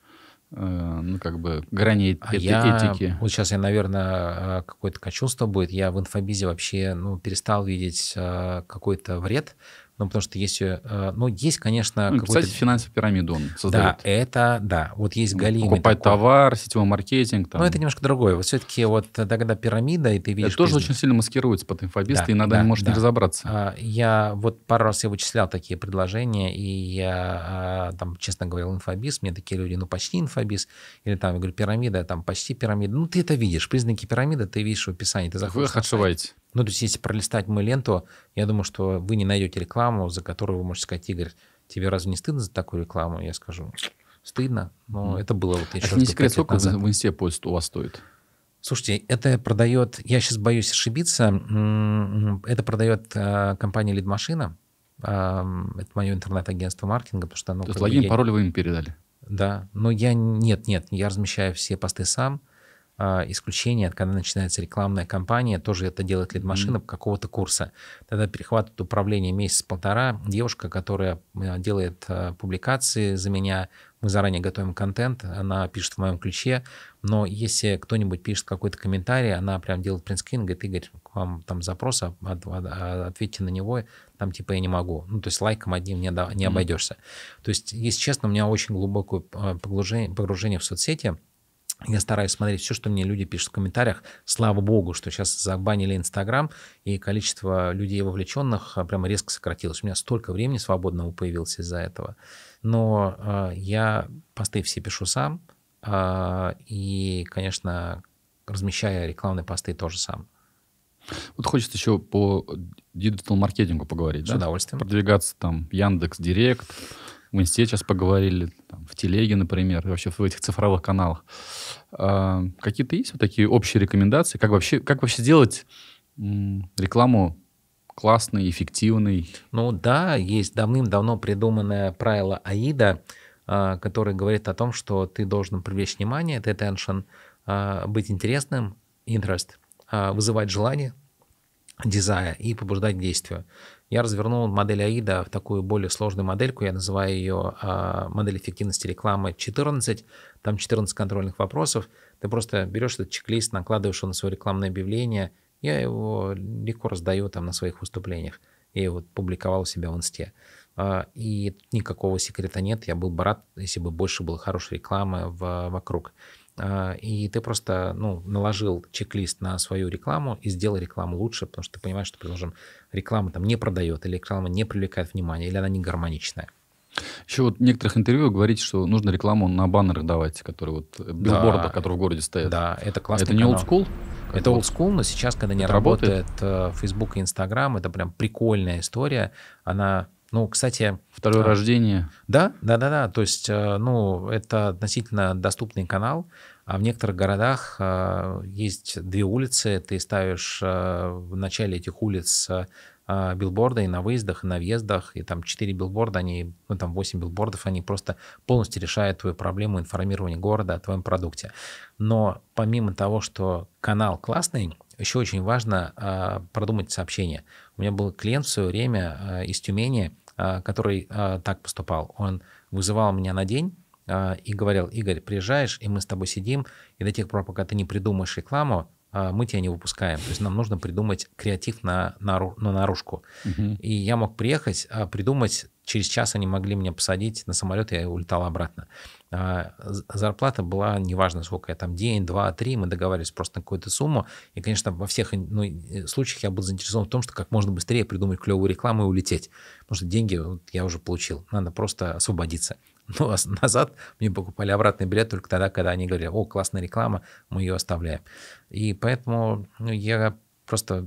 э, ну, как бы, грани а я, этики? Вот сейчас я, наверное, э, какое-то кощунство будет. Я в инфобизе вообще, ну, перестал видеть э, какой-то вред, ну, потому что есть, э, э, ну, есть, конечно... Ну, кстати, финансовую пирамиду он создает. Да, это, да. Вот есть ну, Галина. Покупать такой. товар, сетевой маркетинг. Там. Но ну, это немножко другое. Вот все-таки вот тогда пирамида, и ты видишь... Это тоже очень сильно маскируется под инфобиста, да, иногда да, не можешь да. не разобраться. А, я вот пару раз я вычислял такие предложения, и я а, там, честно говорил, инфобист, мне такие люди, ну, почти инфобист, или там, я говорю, пирамида, там, почти пирамида. Ну, ты это видишь, признаки пирамиды ты видишь в описании, ты заходишь. Вы их отшиваете. Ну, то есть, если пролистать мою ленту, я думаю, что вы не найдете рекламу, за которую вы можете сказать, Игорь, тебе разве не стыдно за такую рекламу? Я скажу, стыдно, но mm. это было вот а еще... Это не секрет, сколько назад. в инсте поезд у вас стоит? Слушайте, это продает, я сейчас боюсь ошибиться, это продает а, компания «Лидмашина», э, это мое интернет-агентство маркетинга, потому что ну. То есть логин, я... пароль вы им передали? Да, но я... Нет, нет, я размещаю все посты сам, а, исключение, когда начинается рекламная кампания, тоже это делает лид-машина mm-hmm. какого-то курса. Тогда перехватывает управление месяц-полтора. Девушка, которая э, делает э, публикации за меня, мы заранее готовим контент, она пишет в моем ключе, но если кто-нибудь пишет какой-то комментарий, она прям делает принтскрин, говорит, Игорь, к вам там запрос, а, ответьте на него, там типа я не могу. Ну, то есть лайком одним не, не обойдешься. Mm-hmm. То есть, если честно, у меня очень глубокое э, погружение, погружение в соцсети – я стараюсь смотреть все, что мне люди пишут в комментариях. Слава богу, что сейчас забанили Инстаграм, и количество людей вовлеченных а, прямо резко сократилось. У меня столько времени свободного появилось из-за этого. Но э, я посты все пишу сам, э, и, конечно, размещая рекламные посты тоже сам. Вот хочется еще по диджитал-маркетингу поговорить. С да? удовольствием. Продвигаться там Яндекс, Директ в инсте сейчас поговорили, там, в телеге, например, вообще в этих цифровых каналах. А, какие-то есть вот такие общие рекомендации? Как вообще, как вообще сделать рекламу классной, эффективной? Ну да, есть давным-давно придуманное правило АИДа, а, которое говорит о том, что ты должен привлечь внимание, это attention, а, быть интересным, interest, а, вызывать желание, desire и побуждать к действию я развернул модель AIDA в такую более сложную модельку, я называю ее а, модель эффективности рекламы 14, там 14 контрольных вопросов, ты просто берешь этот чек-лист, накладываешь его на свое рекламное объявление, я его легко раздаю там на своих выступлениях, я его публиковал у себя в инсте. А, и никакого секрета нет, я был бы рад, если бы больше было хорошей рекламы вокруг. А, и ты просто ну, наложил чек-лист на свою рекламу и сделал рекламу лучше, потому что ты понимаешь, что, предположим, реклама там не продает, или реклама не привлекает внимание, или она не гармоничная. Еще вот в некоторых интервью говорите, что нужно рекламу на баннерах давать, которые вот э, билборды, да, которые в городе стоят. Да, это классно. Это не Old School? Это Old School, но сейчас, когда не работает, работает э, Facebook и Instagram, это прям прикольная история. Она ну, кстати... Второе а, рождение. Да, да, да, да. То есть, э, ну, это относительно доступный канал. А в некоторых городах э, есть две улицы, ты ставишь э, в начале этих улиц э, билборды и на выездах, и на въездах, и там 4 билборда, они, ну там 8 билбордов, они просто полностью решают твою проблему информирования города о твоем продукте. Но помимо того, что канал классный, еще очень важно продумать сообщение. У меня был клиент в свое время из Тюмени, который так поступал. Он вызывал меня на день, а, и говорил, Игорь, приезжаешь, и мы с тобой сидим, и до тех пор, пока ты не придумаешь рекламу, а, мы тебя не выпускаем. То есть нам нужно придумать креатив на, на, на наружку. Угу. И я мог приехать, а, придумать, через час они могли меня посадить на самолет, я улетал обратно. Зарплата была, неважно сколько я там, день, два, три, мы договаривались просто на какую-то сумму. И, конечно, во всех ну, случаях я был заинтересован в том, что как можно быстрее придумать клевую рекламу и улететь. Потому что деньги вот, я уже получил, надо просто освободиться. Ну, а назад мне покупали обратный билет только тогда, когда они говорили, о, классная реклама, мы ее оставляем. И поэтому ну, я просто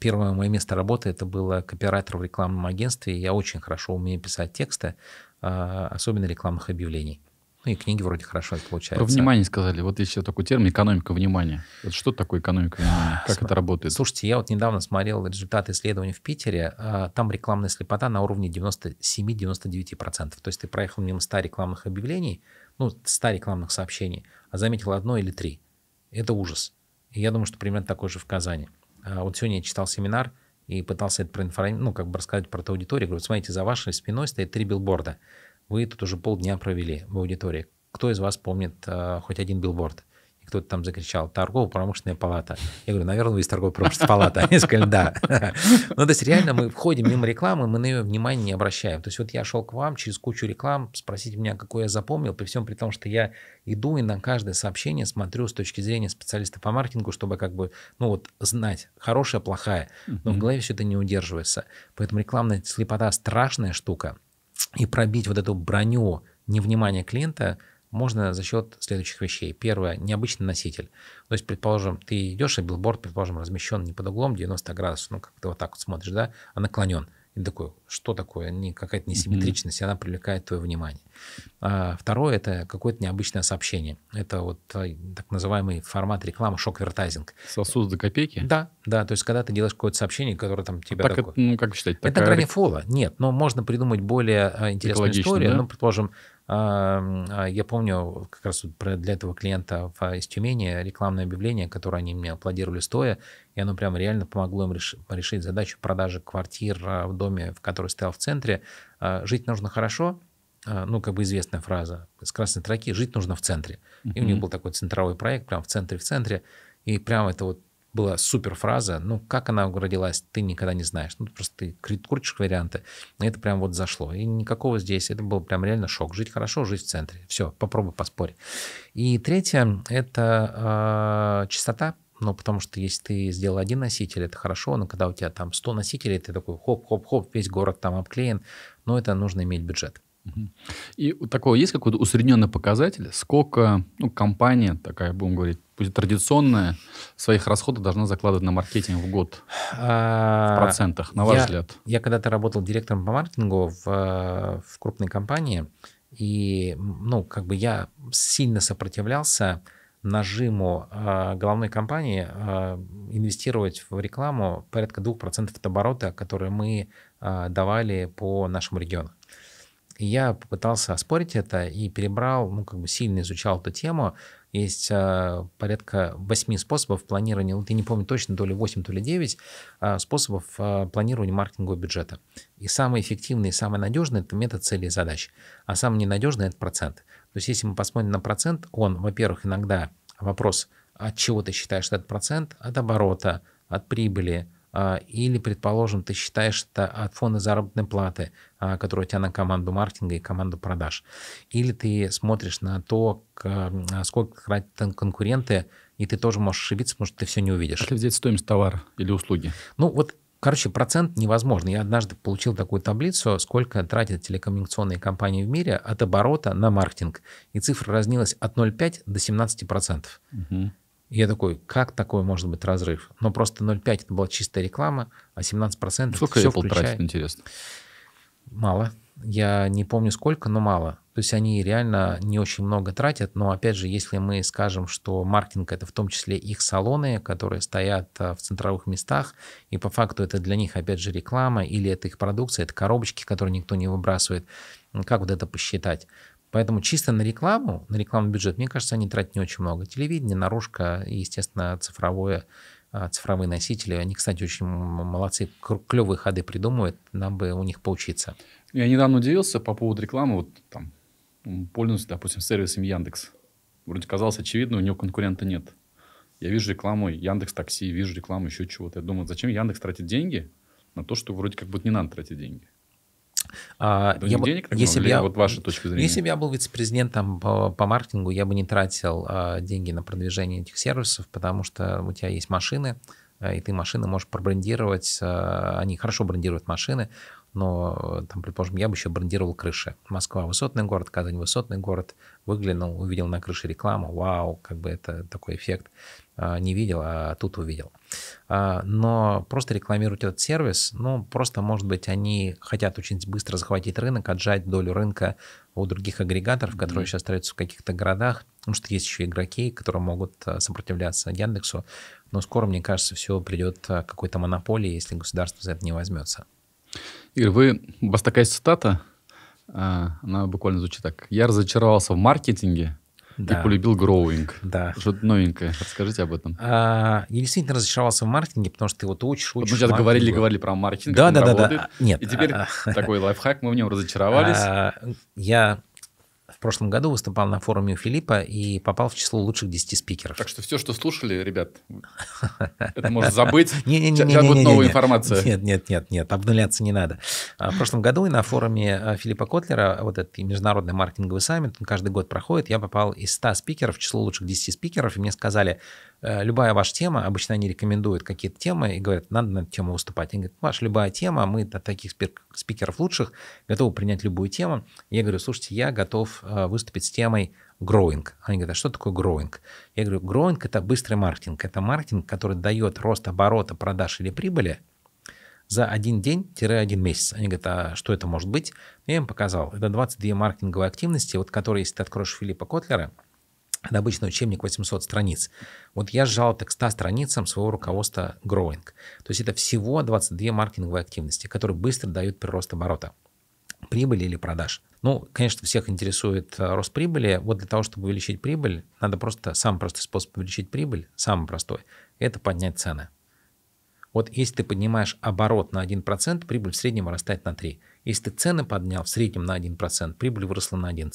первое мое место работы это было копирайтер в рекламном агентстве. Я очень хорошо умею писать тексты, а, особенно рекламных объявлений. Ну и книги вроде хорошо получаются. Про внимание сказали. Вот еще такой термин экономика внимания. Вот что такое экономика внимания? Как это работает? Слушайте, я вот недавно смотрел результаты исследования в Питере. А, там рекламная слепота на уровне 97-99%. То есть ты проехал мимо 100 рекламных объявлений, ну, 100 рекламных сообщений, а заметил одно или три. Это ужас. И я думаю, что примерно такой же в Казани. А вот сегодня я читал семинар, и пытался это проинформировать, ну, как бы рассказать про эту аудиторию. Говорю, смотрите, за вашей спиной стоит три билборда. Вы тут уже полдня провели в аудитории. Кто из вас помнит э, хоть один билборд? И кто-то там закричал «Торгово-промышленная палата». Я говорю, наверное, вы из торгово-промышленной палаты. Они сказали «да». Ну, то есть реально мы входим мимо рекламы, мы на ее внимание не обращаем. То есть вот я шел к вам через кучу реклам, спросить меня, какой я запомнил, при всем при том, что я иду и на каждое сообщение смотрю с точки зрения специалиста по маркетингу, чтобы как бы, ну вот, знать, хорошая, плохая. Но в голове все это не удерживается. Поэтому рекламная слепота – страшная штука – и пробить вот эту броню невнимания клиента можно за счет следующих вещей. Первое, необычный носитель. То есть, предположим, ты идешь, и билборд, предположим, размещен не под углом 90 градусов, ну, как ты вот так вот смотришь, да, а наклонен. И такой, что такое? Не, какая-то несимметричность, она привлекает твое внимание. А, второе, это какое-то необычное сообщение. Это вот так называемый формат рекламы шок-вертайзинг. Сосуд до копейки? Да, да. То есть, когда ты делаешь какое-то сообщение, которое там тебя... так, такое... ну, как считать? Такая... Это грани фола. Нет, но можно придумать более э, интересную историю. Да? Ну, предположим, а, я помню как раз для этого клиента из Тюмени рекламное объявление, которое они мне аплодировали стоя, и оно прям реально помогло им решить задачу продажи квартир а, в доме, в который стоял в центре. А, жить нужно хорошо, ну, как бы известная фраза с красной траки, жить нужно в центре. И у них был такой центровой проект, прям в центре, в центре. И прям это вот была супер фраза, ну, как она родилась, ты никогда не знаешь. Ну, просто ты крутишь варианты, и это прям вот зашло. И никакого здесь, это был прям реально шок. Жить хорошо, жить в центре. Все, попробуй поспорь. И третье, это э, чистота, ну, потому что если ты сделал один носитель, это хорошо, но когда у тебя там 100 носителей, ты такой хоп-хоп-хоп, весь город там обклеен, но это нужно иметь бюджет. И такого есть какой-то усредненный показатель, сколько ну, компания такая, будем говорить, пусть традиционная, своих расходов должна закладывать на маркетинг в год а, в процентах, на ваш я, взгляд? Я когда-то работал директором по маркетингу в, э, в крупной компании, и, ну, как бы я сильно сопротивлялся нажиму э, головной компании э, инвестировать в рекламу порядка 2% от оборота, которые мы э, давали по нашему региону. И я попытался оспорить это и перебрал, ну, как бы сильно изучал эту тему, есть а, порядка 8 способов планирования, вот ну, я не помню точно, то ли 8, то ли 9 а, способов а, планирования маркетингового бюджета. И самый эффективный и самый надежный – это метод целей и задач, а самый ненадежный – это процент. То есть если мы посмотрим на процент, он, во-первых, иногда вопрос, от чего ты считаешь этот процент, от оборота, от прибыли, а, или, предположим, ты считаешь это от фонда заработной платы, а, который у тебя на команду маркетинга и команду продаж. Или ты смотришь на то, а, сколько тратят конкуренты, и ты тоже можешь ошибиться, потому что ты все не увидишь. Если взять стоимость товара или услуги. Ну вот Короче, процент невозможно. Я однажды получил такую таблицу, сколько тратят телекоммуникационные компании в мире от оборота на маркетинг. И цифра разнилась от 0,5 до 17%. Угу я такой, как такой может быть разрыв? Но просто 0,5 это была чистая реклама, а 17% Сколько все Apple включая... тратит, интересно? Мало. Я не помню сколько, но мало. То есть они реально не очень много тратят, но опять же, если мы скажем, что маркетинг это в том числе их салоны, которые стоят а, в центровых местах, и по факту это для них опять же реклама или это их продукция, это коробочки, которые никто не выбрасывает, как вот это посчитать? Поэтому чисто на рекламу, на рекламный бюджет, мне кажется, они тратят не очень много. Телевидение, наружка и, естественно, цифровое, а, цифровые носители. Они, кстати, очень молодцы, клевые ходы придумывают, нам бы у них поучиться. Я недавно удивился по поводу рекламы, вот там, пользуюсь, допустим, сервисом Яндекс. Вроде казалось очевидно, у него конкурента нет. Я вижу рекламу Яндекс Такси, вижу рекламу еще чего-то. Я думаю, зачем Яндекс тратит деньги на то, что вроде как будто не надо тратить деньги. А, я бы, денег так если много, я, вот ваша точка зрения? Если бы я был вице-президентом по, по маркетингу, я бы не тратил а, деньги на продвижение этих сервисов, потому что у тебя есть машины, а, и ты машины можешь пробрендировать. А, они хорошо брендируют машины, но, э, там, предположим, я бы еще брендировал крыши. Москва – высотный город, Казань – высотный город. Выглянул, увидел на крыше рекламу, вау, как бы это такой эффект. А, не видел, а тут увидел. А, но просто рекламировать этот сервис, ну, просто, может быть, они хотят очень быстро захватить рынок, отжать долю рынка у других агрегаторов, которые mm-hmm. сейчас остаются в каких-то городах, потому что есть еще игроки, которые могут а, сопротивляться Яндексу. Но скоро, мне кажется, все придет какой-то монополии, если государство за это не возьмется. Игорь, вы, у вас такая цитата, она буквально звучит так. «Я разочаровался в маркетинге, да. и полюбил гроуинг. Да. Что-то новенькое. Расскажите об этом. А, я действительно разочаровался в маркетинге, потому что ты вот учишь, учишь. Мы сейчас говорили, говорили про маркетинг. Да, да, да, да. Нет. И теперь а, такой лайфхак, мы в нем а, разочаровались. я в прошлом году выступал на форуме у Филиппа и попал в число лучших 10 спикеров. Так что все, что слушали, ребят, это можно забыть. Сейчас будет новая информация. Нет, нет, нет, нет, обнуляться не надо. А, в прошлом году и на форуме а, Филиппа Котлера, вот этот международный маркетинговый саммит, он каждый год проходит, я попал из 100 спикеров в число лучших 10 спикеров, и мне сказали, Э, любая ваша тема, обычно они рекомендуют какие-то темы и говорят, надо на эту тему выступать. Они говорят, Маш, любая тема, мы от таких спикеров лучших готовы принять любую тему. Я говорю, слушайте, я готов э, выступить с темой growing. Они говорят, а что такое growing? Я говорю, growing – это быстрый маркетинг. Это маркетинг, который дает рост оборота, продаж или прибыли за один день-один месяц. Они говорят, а что это может быть? Я им показал. Это 22 маркетинговые активности, вот которые, если ты откроешь Филиппа Котлера, это обычный учебник 800 страниц. Вот я сжал так 100 страницам своего руководства Growing. То есть это всего 22 маркетинговые активности, которые быстро дают прирост оборота прибыли или продаж. Ну, конечно, всех интересует э, рост прибыли. Вот для того, чтобы увеличить прибыль, надо просто, самый простой способ увеличить прибыль, самый простой, это поднять цены. Вот если ты поднимаешь оборот на 1%, прибыль в среднем вырастает на 3%. Если ты цены поднял в среднем на 1%, прибыль выросла на 11%.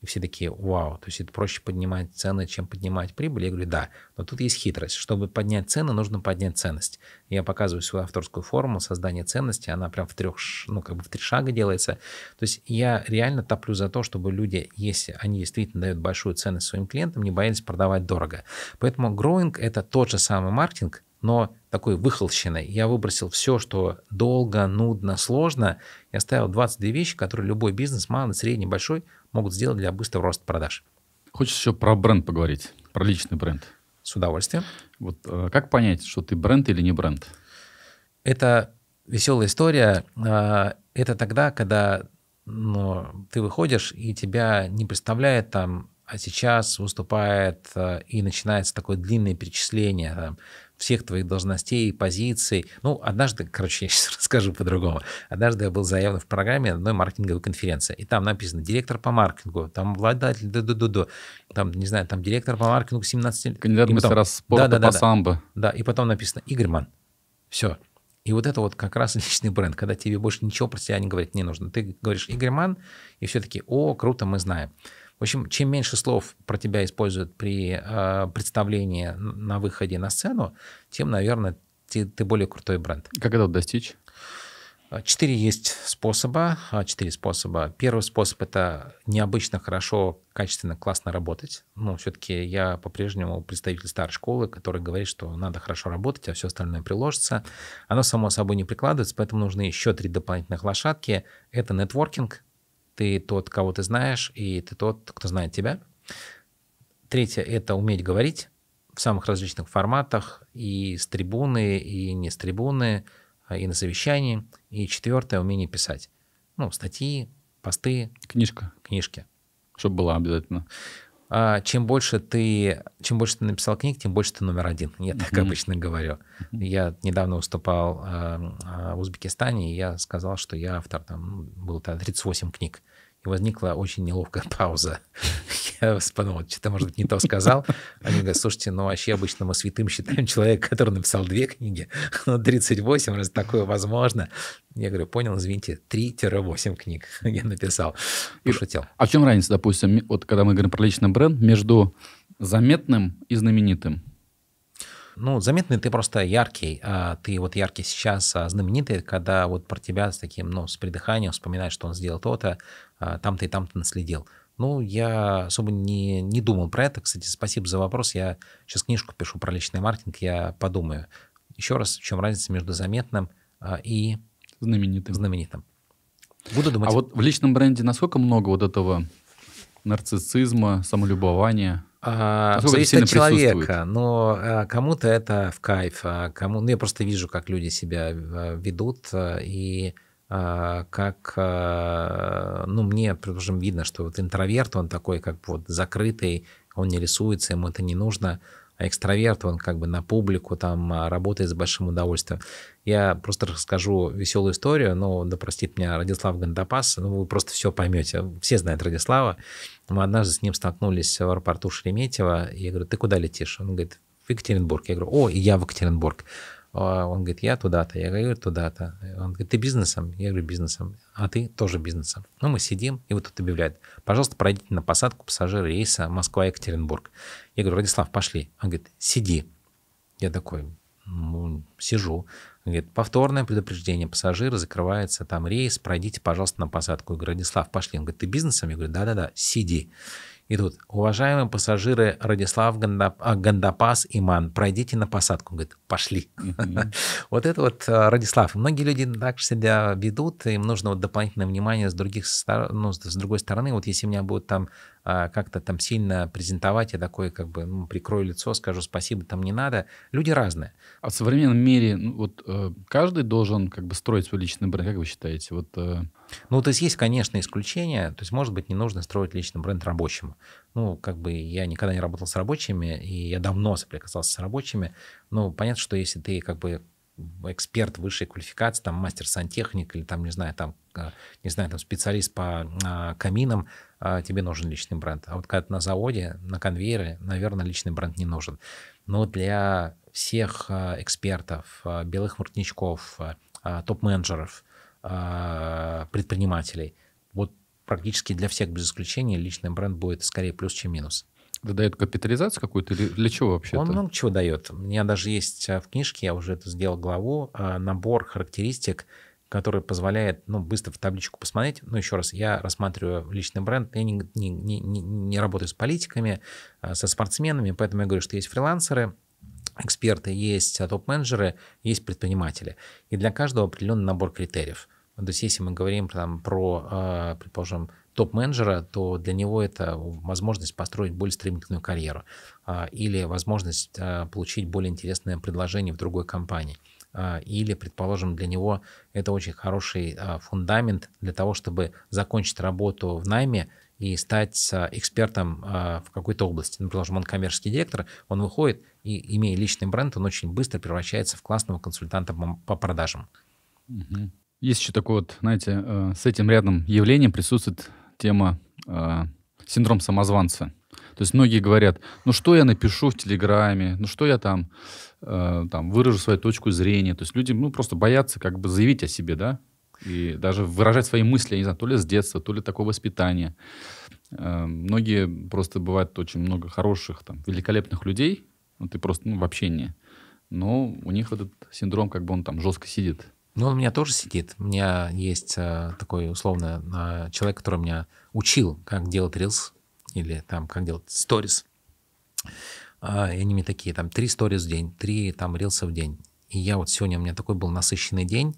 И все такие, вау, то есть это проще поднимать цены, чем поднимать прибыль. Я говорю, да, но тут есть хитрость. Чтобы поднять цены, нужно поднять ценность. Я показываю свою авторскую форму создания ценности, она прям в трех, ну как бы в три шага делается. То есть я реально топлю за то, чтобы люди, если они действительно дают большую ценность своим клиентам, не боялись продавать дорого. Поэтому гроинг это тот же самый маркетинг, но такой выхолщенной. Я выбросил все, что долго, нудно, сложно. Я ставил 22 вещи, которые любой бизнес, малый, средний, большой, могут сделать для быстрого роста продаж. Хочешь еще про бренд поговорить, про личный бренд? С удовольствием. Вот э, как понять, что ты бренд или не бренд? Это веселая история. А, это тогда, когда ну, ты выходишь, и тебя не представляет там, а сейчас выступает э, и начинается такое длинное перечисление, там, всех твоих должностей, позиций. Ну, однажды, короче, я сейчас расскажу по-другому. Однажды я был заявлен в программе одной маркетинговой конференции, и там написано «директор по маркетингу», там обладатель, да да да да там, не знаю, там директор по маркетингу 17 лет. Кандидат мастера спорта да, да, по самбо. Да, и потом написано «Игорьман». Все. И вот это вот как раз личный бренд, когда тебе больше ничего про себя не говорить не нужно. Ты говоришь «Игорьман», и все-таки «О, круто, мы знаем». В общем, чем меньше слов про тебя используют при э, представлении на выходе на сцену, тем, наверное, ты, ты более крутой бренд. Как это достичь? Четыре есть способа. А, четыре способа. Первый способ – это необычно хорошо, качественно, классно работать. Ну, все-таки я по-прежнему представитель старой школы, который говорит, что надо хорошо работать, а все остальное приложится. Оно само собой не прикладывается, поэтому нужны еще три дополнительных лошадки. Это нетворкинг, ты тот, кого ты знаешь, и ты тот, кто знает тебя. Третье – это уметь говорить в самых различных форматах, и с трибуны, и не с трибуны, а и на совещании. И четвертое – умение писать. Ну, статьи, посты. Книжка. Книжки. Чтобы была обязательно. А, чем больше ты, чем больше ты написал книг, тем больше ты номер один. Я так mm-hmm. обычно говорю. Я недавно выступал а, а, в Узбекистане, и я сказал, что я автор, там, ну, было тогда 38 книг возникла очень неловкая пауза. Я подумал, что-то, может быть, не то сказал. Они говорят, слушайте, ну вообще обычно мы святым считаем человека, который написал две книги, но ну, 38, раз такое возможно. Я говорю, понял, извините, 3-8 книг я написал, пошутил. А в чем разница, допустим, вот когда мы говорим про личный бренд, между заметным и знаменитым? ну, заметный ты просто яркий, а ты вот яркий сейчас, а знаменитый, когда вот про тебя с таким, ну, с придыханием вспоминаешь, что он сделал то-то, а, там-то и там-то наследил. Ну, я особо не, не думал про это. Кстати, спасибо за вопрос. Я сейчас книжку пишу про личный маркетинг, я подумаю. Еще раз, в чем разница между заметным а, и знаменитым. знаменитым. Буду думать. А вот в личном бренде насколько много вот этого нарциссизма, самолюбования? А, зависит от человека, но а, кому-то это в кайф, а кому... Ну, я просто вижу, как люди себя а, ведут, и... А, как, а, ну, мне, предположим, видно, что вот интроверт, он такой как бы вот закрытый, он не рисуется, ему это не нужно, а экстраверт, он как бы на публику там а, работает с большим удовольствием. Я просто расскажу веселую историю, но, да простит меня Радислав Гандапас, ну, вы просто все поймете, все знают Радислава. Мы однажды с ним столкнулись в аэропорту Шереметьево, и я говорю, ты куда летишь? Он говорит, в Екатеринбург. Я говорю, о, и я в Екатеринбург. А он говорит, я туда-то. Я говорю, туда-то. Он говорит, ты бизнесом? Я говорю, бизнесом. А ты тоже бизнесом. Ну, мы сидим, и вот тут объявляет: пожалуйста, пройдите на посадку пассажира рейса Москва-Екатеринбург. Я говорю, Владислав, пошли. Он говорит, сиди. Я такой, ну, сижу. Он говорит, повторное предупреждение пассажир, закрывается там рейс, пройдите, пожалуйста, на посадку. Я говорю, Радислав, пошли. Он говорит, ты бизнесом? Я говорю, да-да-да, сиди идут. Уважаемые пассажиры Радислав а, Гандапас Иман, пройдите на посадку. говорит, пошли. Вот это вот э, Радислав. Многие люди так себя ведут, им нужно вот дополнительное внимание с других сторон, ну, с другой стороны. Вот если у меня будут там а, как-то там сильно презентовать, я такой как бы ну, прикрою лицо, скажу спасибо, там не надо. Люди разные. А в современном мире ну, вот э, каждый должен как бы строить свой личный бренд, как вы считаете? Вот, э, Ну, то есть есть, конечно, исключения, то есть, может быть, не нужно строить личный бренд рабочему. Ну, как бы я никогда не работал с рабочими, и я давно соприкасался с рабочими. Ну, понятно, что если ты как бы эксперт высшей квалификации, там мастер сантехник или там, не знаю, там, э, не знаю, там специалист по а, каминам, а, тебе нужен личный бренд. А вот когда ты на заводе, на конвейере, наверное, личный бренд не нужен. Но для всех а, экспертов, белых воротничков, топ-менеджеров, предпринимателей, вот практически для всех без исключения личный бренд будет скорее плюс, чем минус. Да дает капитализацию какую-то или для чего вообще? Он много чего дает. У меня даже есть а, в книжке, я уже это сделал главу, а, набор характеристик, который позволяет ну, быстро в табличку посмотреть. Ну, еще раз, я рассматриваю личный бренд, я не, не, не, не работаю с политиками, а, со спортсменами, поэтому я говорю, что есть фрилансеры, эксперты, есть топ-менеджеры, есть предприниматели. И для каждого определенный набор критериев. То есть если мы говорим там, про, предположим, топ-менеджера, то для него это возможность построить более стремительную карьеру а, или возможность а, получить более интересное предложение в другой компании. А, или, предположим, для него это очень хороший фундамент для того, чтобы закончить работу в найме и стать экспертом в какой-то области. Ну, предположим, он коммерческий директор, он выходит и, имея личный бренд, он очень быстро превращается в классного консультанта по продажам. Есть еще такое вот, знаете, э, с этим рядом явлением присутствует тема э, синдром самозванца. То есть многие говорят, ну что я напишу в Телеграме, ну что я там, э, там выражу свою точку зрения. То есть люди ну, просто боятся как бы заявить о себе, да, и даже выражать свои мысли, я не знаю, то ли с детства, то ли такое воспитание. Э, многие просто бывают очень много хороших, там, великолепных людей, ну ты просто ну, в общении, но у них этот синдром как бы он там жестко сидит. Ну, он у меня тоже сидит. У меня есть э, такой, условно, э, человек, который меня учил, как делать рилс или там, как делать сторис. Э, и они мне такие, там, три сторис в день, три там рилса в день. И я вот сегодня, у меня такой был насыщенный день,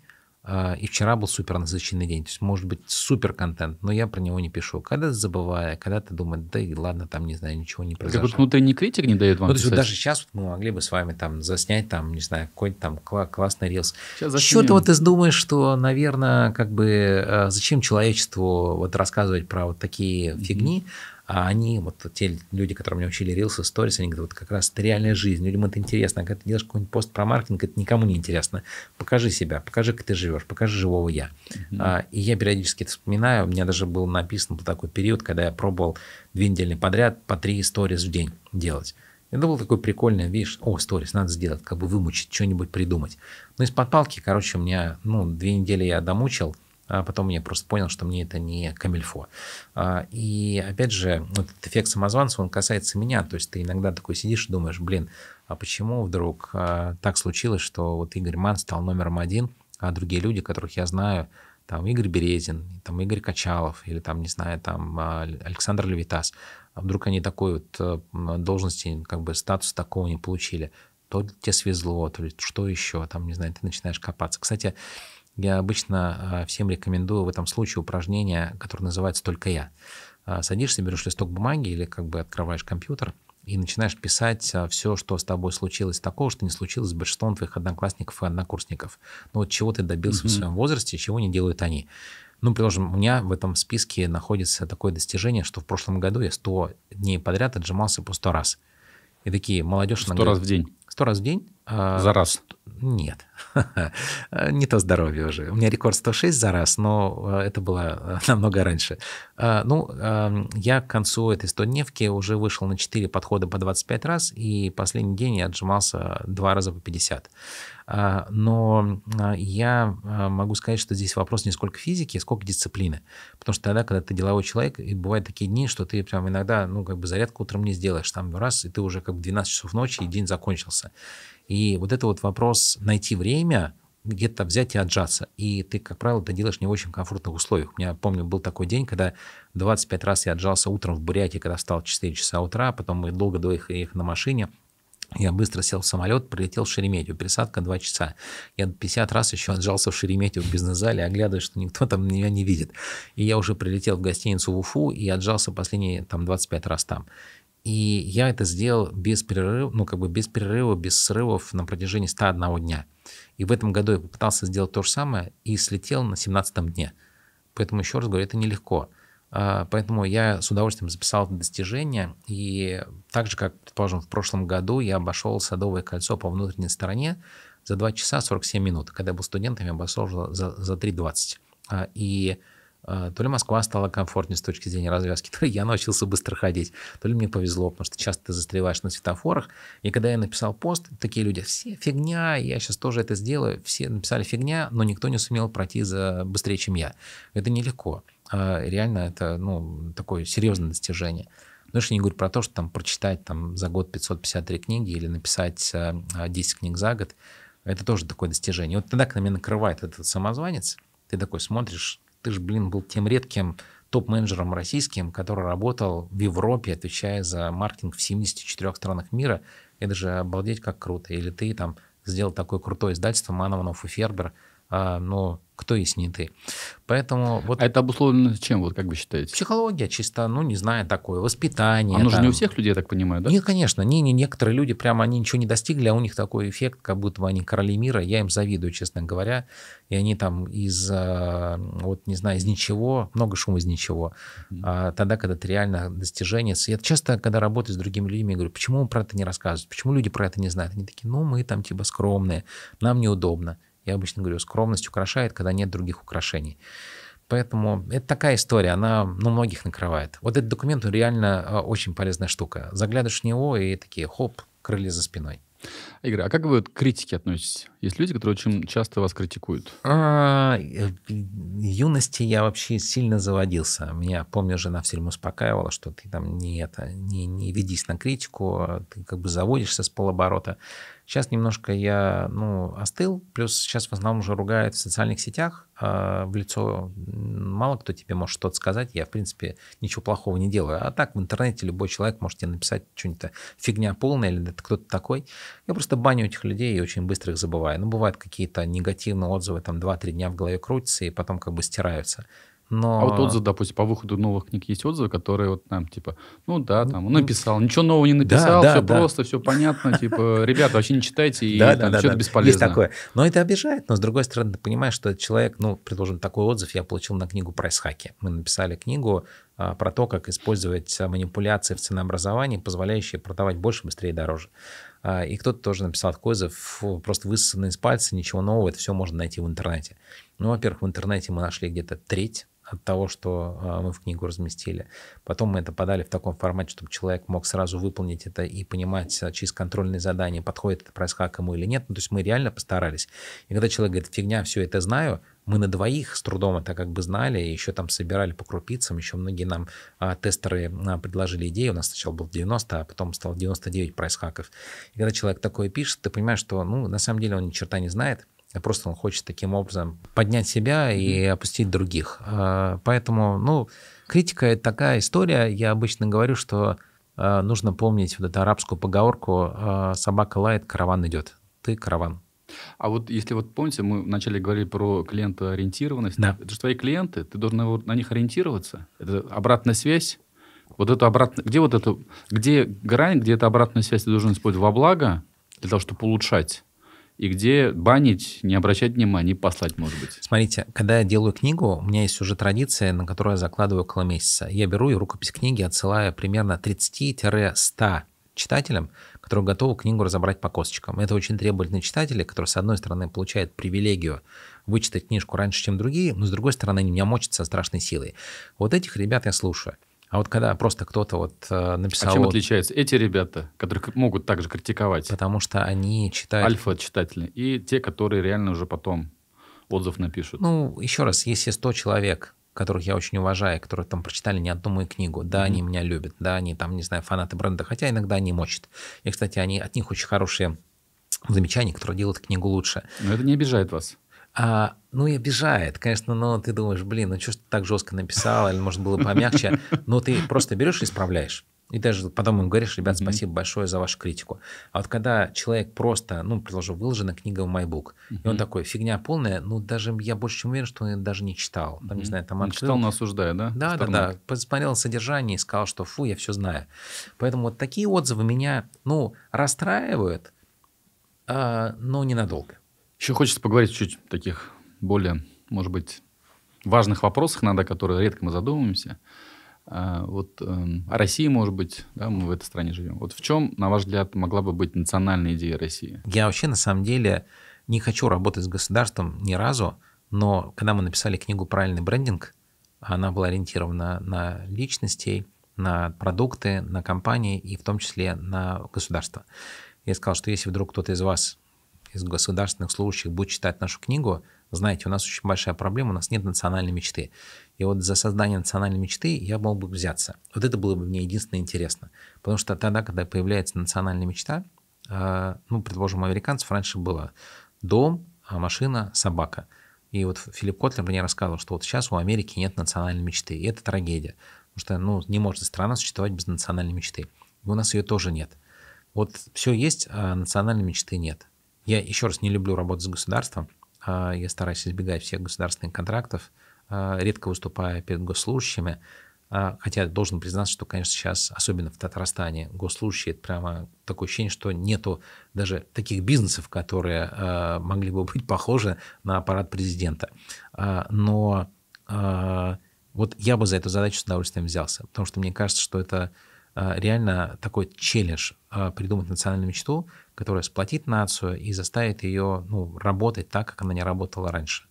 а, и вчера был супер насыщенный день. То есть может быть супер контент, но я про него не пишу. Когда забываю, когда ты думаешь, да и ладно, там не знаю, ничего не произошло. Как будто внутренний критик не дает вам Ну, то есть вот даже сейчас мы могли бы с вами там заснять, там, не знаю, какой то там кла- классный рилс. чего ты вот ты думаешь, что, наверное, как бы э, зачем человечеству вот рассказывать про вот такие mm-hmm. фигни, а они, вот те люди, которые меня учили Reels и Stories, они говорят, вот как раз это реальная жизнь, людям это интересно. когда ты делаешь какой-нибудь пост про маркетинг, это никому не интересно. Покажи себя, покажи, как ты живешь, покажи живого я. Uh-huh. А, и я периодически это вспоминаю. У меня даже был написан такой период, когда я пробовал две недели подряд по три сторис в день делать. Это был такой прикольный, видишь, о, сторис, надо сделать, как бы вымучить, что-нибудь придумать. Но ну, из-под палки, короче, у меня, ну, две недели я домучил – а потом я просто понял, что мне это не камильфо. А, и опять же, вот этот эффект самозванца, он касается меня. То есть ты иногда такой сидишь и думаешь, блин, а почему вдруг а, так случилось, что вот Игорь Ман стал номером один, а другие люди, которых я знаю, там Игорь Березин, там Игорь Качалов, или там, не знаю, там а, Александр Левитас, а вдруг они такой вот э, должности, как бы статус такого не получили. То тебе свезло, то ли что еще, там, не знаю, ты начинаешь копаться. Кстати, я обычно а, всем рекомендую в этом случае упражнение, которое называется «Только я». А, садишься, берешь листок бумаги или как бы открываешь компьютер и начинаешь писать а, все, что с тобой случилось такого, что не случилось с большинством твоих одноклассников и однокурсников. Ну вот чего ты добился mm-hmm. в своем возрасте, чего не делают они. Ну, приложим, у меня в этом списке находится такое достижение, что в прошлом году я 100 дней подряд отжимался по 100 раз. И такие молодежь... 100 раз в день? 100 раз в день. За раз? Нет. не то здоровье уже. У меня рекорд 106 за раз, но э, это было э, намного раньше. Э, ну, эм, я к концу этой 100-дневки уже вышел на 4 подхода по 25 раз, и последний день я отжимался 2 раза по 50. Но я могу сказать, что здесь вопрос не сколько физики, сколько дисциплины. Потому что тогда, когда ты деловой человек, и бывают такие дни, что ты прям иногда, ну, как бы зарядку утром не сделаешь, там раз, и ты уже как бы 12 часов ночи, и день закончился. И вот это вот вопрос вопрос найти время, где-то взять и отжаться. И ты, как правило, это делаешь не в очень комфортных условиях. Я помню, был такой день, когда 25 раз я отжался утром в Бурятии, когда встал в 4 часа утра, а потом мы долго доехали их на машине, я быстро сел в самолет, прилетел в Шереметьево. Пересадка 2 часа. Я 50 раз еще отжался в Шереметьево в бизнес-зале, оглядываясь, что никто там меня не видит. И я уже прилетел в гостиницу в Уфу и отжался последние там 25 раз там. И я это сделал без перерыва, ну, как бы без перерыва, без срывов на протяжении 101 дня. И в этом году я попытался сделать то же самое и слетел на 17 дне. Поэтому, еще раз говорю, это нелегко. А, поэтому я с удовольствием записал это достижение. И так же, как, предположим, в прошлом году я обошел Садовое кольцо по внутренней стороне за 2 часа 47 минут. Когда я был студентом, я обошел за, за 3.20. А, и а, то ли Москва стала комфортнее с точки зрения развязки, то ли я научился быстро ходить, то ли мне повезло, потому что часто ты застреваешь на светофорах. И когда я написал пост, такие люди, все фигня, я сейчас тоже это сделаю. Все написали фигня, но никто не сумел пройти за быстрее, чем я. Это нелегко. А, реально это ну, такое серьезное достижение. Ну, я не говорю про то, что там прочитать там, за год 553 книги или написать 10 а, книг за год. Это тоже такое достижение. вот тогда, когда меня накрывает этот самозванец, ты такой смотришь ты же, блин, был тем редким топ-менеджером российским, который работал в Европе, отвечая за маркетинг в 74 странах мира. Это же обалдеть как круто. Или ты там сделал такое крутое издательство Мановнов и Фербер – а, но ну, кто есть не ты. Поэтому вот... А это обусловлено чем, вот как вы считаете? Психология чисто, ну, не знаю, такое, воспитание. Оно там... же не у всех людей, я так понимаю, да? Нет, конечно, не, не, некоторые люди прямо, они ничего не достигли, а у них такой эффект, как будто бы они короли мира, я им завидую, честно говоря, и они там из, а, вот, не знаю, из ничего, много шума из ничего, а, тогда, когда это реально достижение. Я часто, когда работаю с другими людьми, говорю, почему про это не рассказывают, почему люди про это не знают? Они такие, ну, мы там типа скромные, нам неудобно. Я обычно говорю, скромность украшает, когда нет других украшений. Поэтому это такая история, она ну, многих накрывает. Вот этот документ реально а, очень полезная штука. Заглядываешь в него и такие, хоп, крылья за спиной. Игорь, а как вы к критике относитесь? Есть люди, которые очень часто вас критикуют? А, э, в юности я вообще сильно заводился. Меня, помню, жена все время успокаивала, что ты там не это, не, не ведись на критику, а ты как бы заводишься с полоборота. Сейчас немножко я, ну, остыл, плюс сейчас в основном уже ругают в социальных сетях, э, в лицо мало кто тебе может что-то сказать, я, в принципе, ничего плохого не делаю. А так в интернете любой человек может тебе написать что-нибудь фигня полная или это кто-то такой. Я просто баню этих людей и очень быстро их забываю. Ну, бывают какие-то негативные отзывы, там 2-3 дня в голове крутятся и потом как бы стираются. Но... А вот отзывы, допустим, по выходу новых книг есть отзывы, которые вот нам, типа, ну да, там, ну, написал, ничего нового не написал, да, все да. просто, все понятно, типа, ребята, вообще не читайте, и да, там, да, что-то да. бесполезно. Есть такое. Но это обижает, но с другой стороны, ты понимаешь, что человек, ну, предложен такой отзыв, я получил на книгу «Прайсхаки». Мы написали книгу а, про то, как использовать а, манипуляции в ценообразовании, позволяющие продавать больше, быстрее и дороже. А, и кто-то тоже написал такой отзыв, просто высосанный из пальца, ничего нового, это все можно найти в интернете. Ну, во-первых, в интернете мы нашли где-то треть от того, что а, мы в книгу разместили. Потом мы это подали в таком формате, чтобы человек мог сразу выполнить это и понимать а, через контрольные задания, подходит это прайс-хак ему или нет. Ну, то есть мы реально постарались. И когда человек говорит, фигня, все это знаю, мы на двоих с трудом это как бы знали, еще там собирали по крупицам, еще многие нам а, тестеры а, предложили идеи, у нас сначала было 90, а потом стало 99 прайс-хаков. И когда человек такое пишет, ты понимаешь, что ну, на самом деле он ни черта не знает, а просто он хочет таким образом поднять себя и опустить других. А, поэтому, ну, критика – это такая история. Я обычно говорю, что а, нужно помнить вот эту арабскую поговорку а, «собака лает, караван идет». Ты караван. А вот если вот помните, мы вначале говорили про клиентоориентированность. Да. Это же твои клиенты, ты должен на них ориентироваться. Это обратная связь. Вот это обратно. Где вот это? Где грань, где эта обратная связь ты должен использовать во благо для того, чтобы улучшать? и где банить, не обращать внимания, послать, может быть. Смотрите, когда я делаю книгу, у меня есть уже традиция, на которую я закладываю около месяца. Я беру и рукопись книги отсылаю примерно 30-100 читателям, которые готовы книгу разобрать по косточкам. Это очень требовательные читатели, которые, с одной стороны, получают привилегию вычитать книжку раньше, чем другие, но, с другой стороны, они меня мочат со страшной силой. Вот этих ребят я слушаю. А вот когда просто кто-то вот э, а написал... А чем вот, отличаются эти ребята, которые могут также критиковать? Потому что они читают... Альфа-читатели. И те, которые реально уже потом отзыв напишут. Ну, еще раз, если 100 человек которых я очень уважаю, которые там прочитали не одну мою книгу. Да, mm-hmm. они меня любят, да, они там, не знаю, фанаты бренда, хотя иногда они мочат. И, кстати, они, от них очень хорошие замечания, которые делают книгу лучше. Но это не обижает вас. А, ну и обижает, конечно, но ты думаешь, блин, ну что ж ты так жестко написал, или может было помягче, но ты просто берешь и исправляешь. И даже потом ему говоришь, ребят, mm-hmm. спасибо большое за вашу критику. А вот когда человек просто, ну, предложу, выложена книга в MyBook, mm-hmm. и он такой, фигня полная, ну, даже я больше чем уверен, что он даже не читал. Там, mm-hmm. не знаю, там открыл... читал, но осуждает, да? Да, да, да. Посмотрел содержание и сказал, что фу, я все знаю. Поэтому вот такие отзывы меня, ну, расстраивают, а, но ненадолго. Еще хочется поговорить чуть таких более, может быть, важных вопросах, иногда, которые редко мы задумываемся. А, вот эм, о России, может быть, да, мы в этой стране живем. Вот в чем, на ваш взгляд, могла бы быть национальная идея России? Я вообще, на самом деле, не хочу работать с государством ни разу, но когда мы написали книгу «Правильный брендинг», она была ориентирована на личностей, на продукты, на компании и в том числе на государство. Я сказал, что если вдруг кто-то из вас из государственных служащих будет читать нашу книгу, знаете, у нас очень большая проблема, у нас нет национальной мечты. И вот за создание национальной мечты я мог бы взяться. Вот это было бы мне единственное интересно. Потому что тогда, когда появляется национальная мечта, э, ну, предположим, у американцев раньше было дом, а машина, собака. И вот Филипп Котлер мне рассказывал, что вот сейчас у Америки нет национальной мечты. И это трагедия. Потому что, ну, не может страна существовать без национальной мечты. И у нас ее тоже нет. Вот все есть, а национальной мечты нет. Я еще раз не люблю работать с государством. А, я стараюсь избегать всех государственных контрактов, а, редко выступая перед госслужащими. А, хотя должен признаться, что, конечно, сейчас, особенно в Татарстане, госслужащие, это прямо такое ощущение, что нету даже таких бизнесов, которые могли бы быть похожи на аппарат президента. Но вот я бы за эту задачу с удовольствием взялся, потому что мне кажется, что это Э, реально такой челлендж э, придумать национальную мечту, которая сплотит нацию и заставит ее ну, работать так, как она не работала раньше.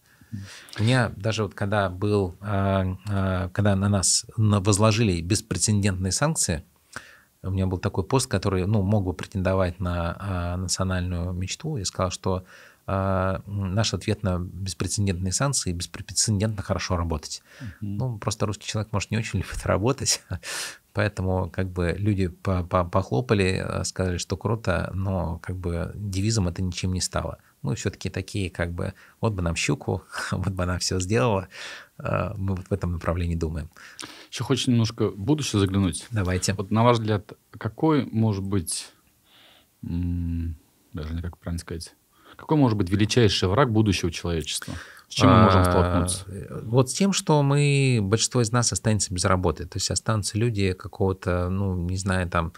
У меня даже вот когда был, э, когда на нас возложили беспрецедентные санкции, у меня был такой пост, который ну, мог бы претендовать на национальную мечту. Я сказал, что наш ответ на беспрецедентные санкции беспрецедентно хорошо работать. Mm-hmm. Ну, просто русский человек, может, не очень любит работать, Поэтому как бы люди похлопали, э, сказали, что круто, но как бы девизом это ничем не стало. Мы все-таки такие как бы, вот бы нам щуку, вот бы она все сделала. Э, мы вот в этом направлении думаем. Еще хочется немножко в будущее заглянуть. Давайте. Вот на ваш взгляд, какой может быть, даже не как правильно сказать, какой может быть величайший враг будущего человечества? С чем мы можем а, столкнуться? вот с тем, что мы, большинство из нас останется без работы. То есть останутся люди какого-то, ну, не знаю, там,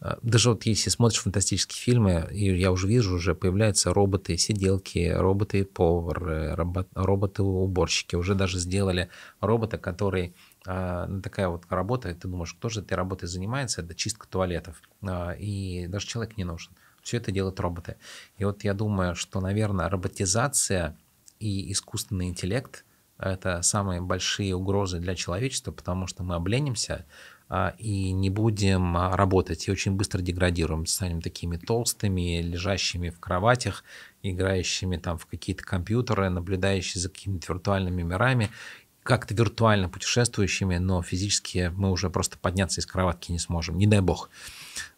э, даже вот если смотришь фантастические фильмы, и я уже вижу, уже появляются роботы-сиделки, роботы-повар, э, роботы-уборщики. Уже даже сделали робота, который э, ну, такая вот работа, ты думаешь, кто же этой работой занимается, это чистка туалетов. А, и даже человек не нужен. Все это делают роботы. И вот я думаю, что, наверное, роботизация и искусственный интеллект — это самые большие угрозы для человечества, потому что мы обленимся а, и не будем а, работать, и очень быстро деградируем, станем такими толстыми, лежащими в кроватях, играющими там в какие-то компьютеры, наблюдающими за какими-то виртуальными мирами, как-то виртуально путешествующими, но физически мы уже просто подняться из кроватки не сможем, не дай бог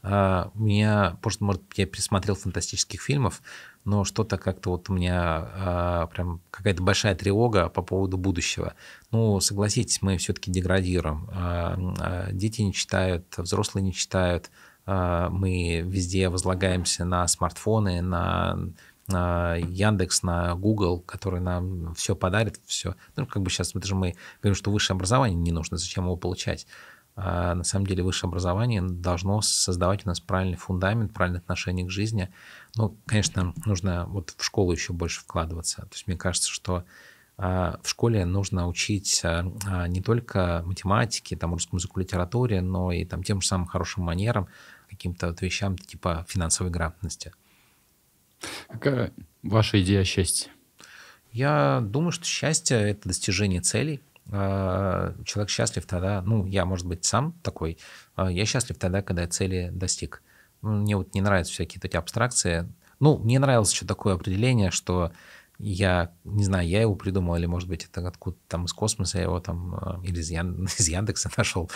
у а, меня, может, может, я пересмотрел фантастических фильмов, но что-то как-то вот у меня а, прям какая-то большая тревога по поводу будущего. Ну, согласитесь, мы все-таки деградируем. А, дети не читают, взрослые не читают. Мы везде возлагаемся на смартфоны, на на Яндекс, на Google, который нам все подарит, все. Ну, как бы сейчас, это же мы говорим, что высшее образование не нужно, зачем его получать. А, на самом деле высшее образование должно создавать у нас правильный фундамент, правильное отношение к жизни. Ну, конечно, нужно вот в школу еще больше вкладываться. То есть мне кажется, что а, в школе нужно учить а, не только математике, там, русскому языку, литературе, но и там тем же самым хорошим манерам, каким-то вот вещам типа финансовой грамотности. Какая ваша идея счастья? Я думаю, что счастье — это достижение целей, а, человек счастлив тогда, ну, я, может быть, сам такой, а, я счастлив тогда, когда я цели достиг. Мне вот не нравятся всякие такие абстракции. Ну, мне нравилось еще такое определение, что я, не знаю, я его придумал, или, может быть, это откуда там из космоса я его там, а, или из, Ян, из Яндекса нашел.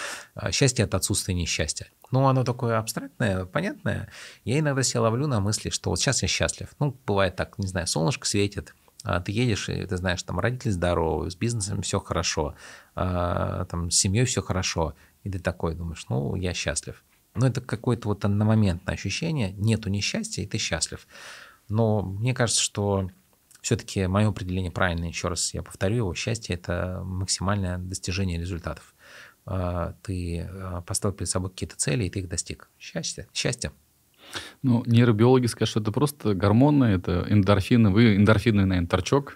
Счастье это отсутствие несчастья. Ну, оно такое абстрактное, понятное. Я иногда себя ловлю на мысли, что вот сейчас я счастлив. Ну, бывает так, не знаю, солнышко светит, а, ты едешь, и ты знаешь, там родители здоровы, с бизнесом все хорошо, а, там с семьей все хорошо, и ты такой думаешь, ну, я счастлив. Но это какое-то вот одномоментное ощущение, нету несчастья, и ты счастлив. Но мне кажется, что все-таки мое определение правильное, еще раз я повторю его, счастье – это максимальное достижение результатов. А, ты поставил перед собой какие-то цели, и ты их достиг. Счастье. Счастье. Ну, нейробиологи скажут, что это просто гормоны, это эндорфины. Вы эндорфинный, наверное, торчок.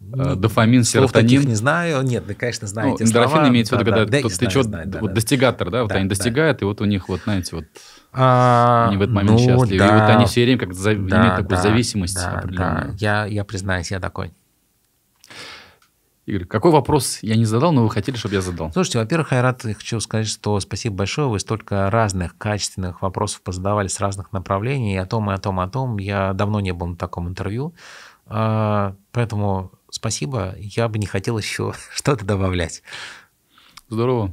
Ну, э, дофамин, слов серотонин. не знаю. Нет, да конечно, знаете ну, Эндорфин слова. имеется в виду, когда да, ты что, вот достигатор, да, вот да, они да. достигают, и вот у них, вот, знаете, вот а, они в этот момент ну, счастливы. Да, и вот они все время как за, да, имеют такую да, зависимость да, определенную. Да. Я, я признаюсь, я такой. Игорь, какой вопрос я не задал, но вы хотели, чтобы я задал? Слушайте, во-первых, Айрат, я хочу сказать, что спасибо большое. Вы столько разных качественных вопросов позадавали с разных направлений. И о том, и о том, и о том. Я давно не был на таком интервью. А, поэтому спасибо. Я бы не хотел еще что-то добавлять. Здорово.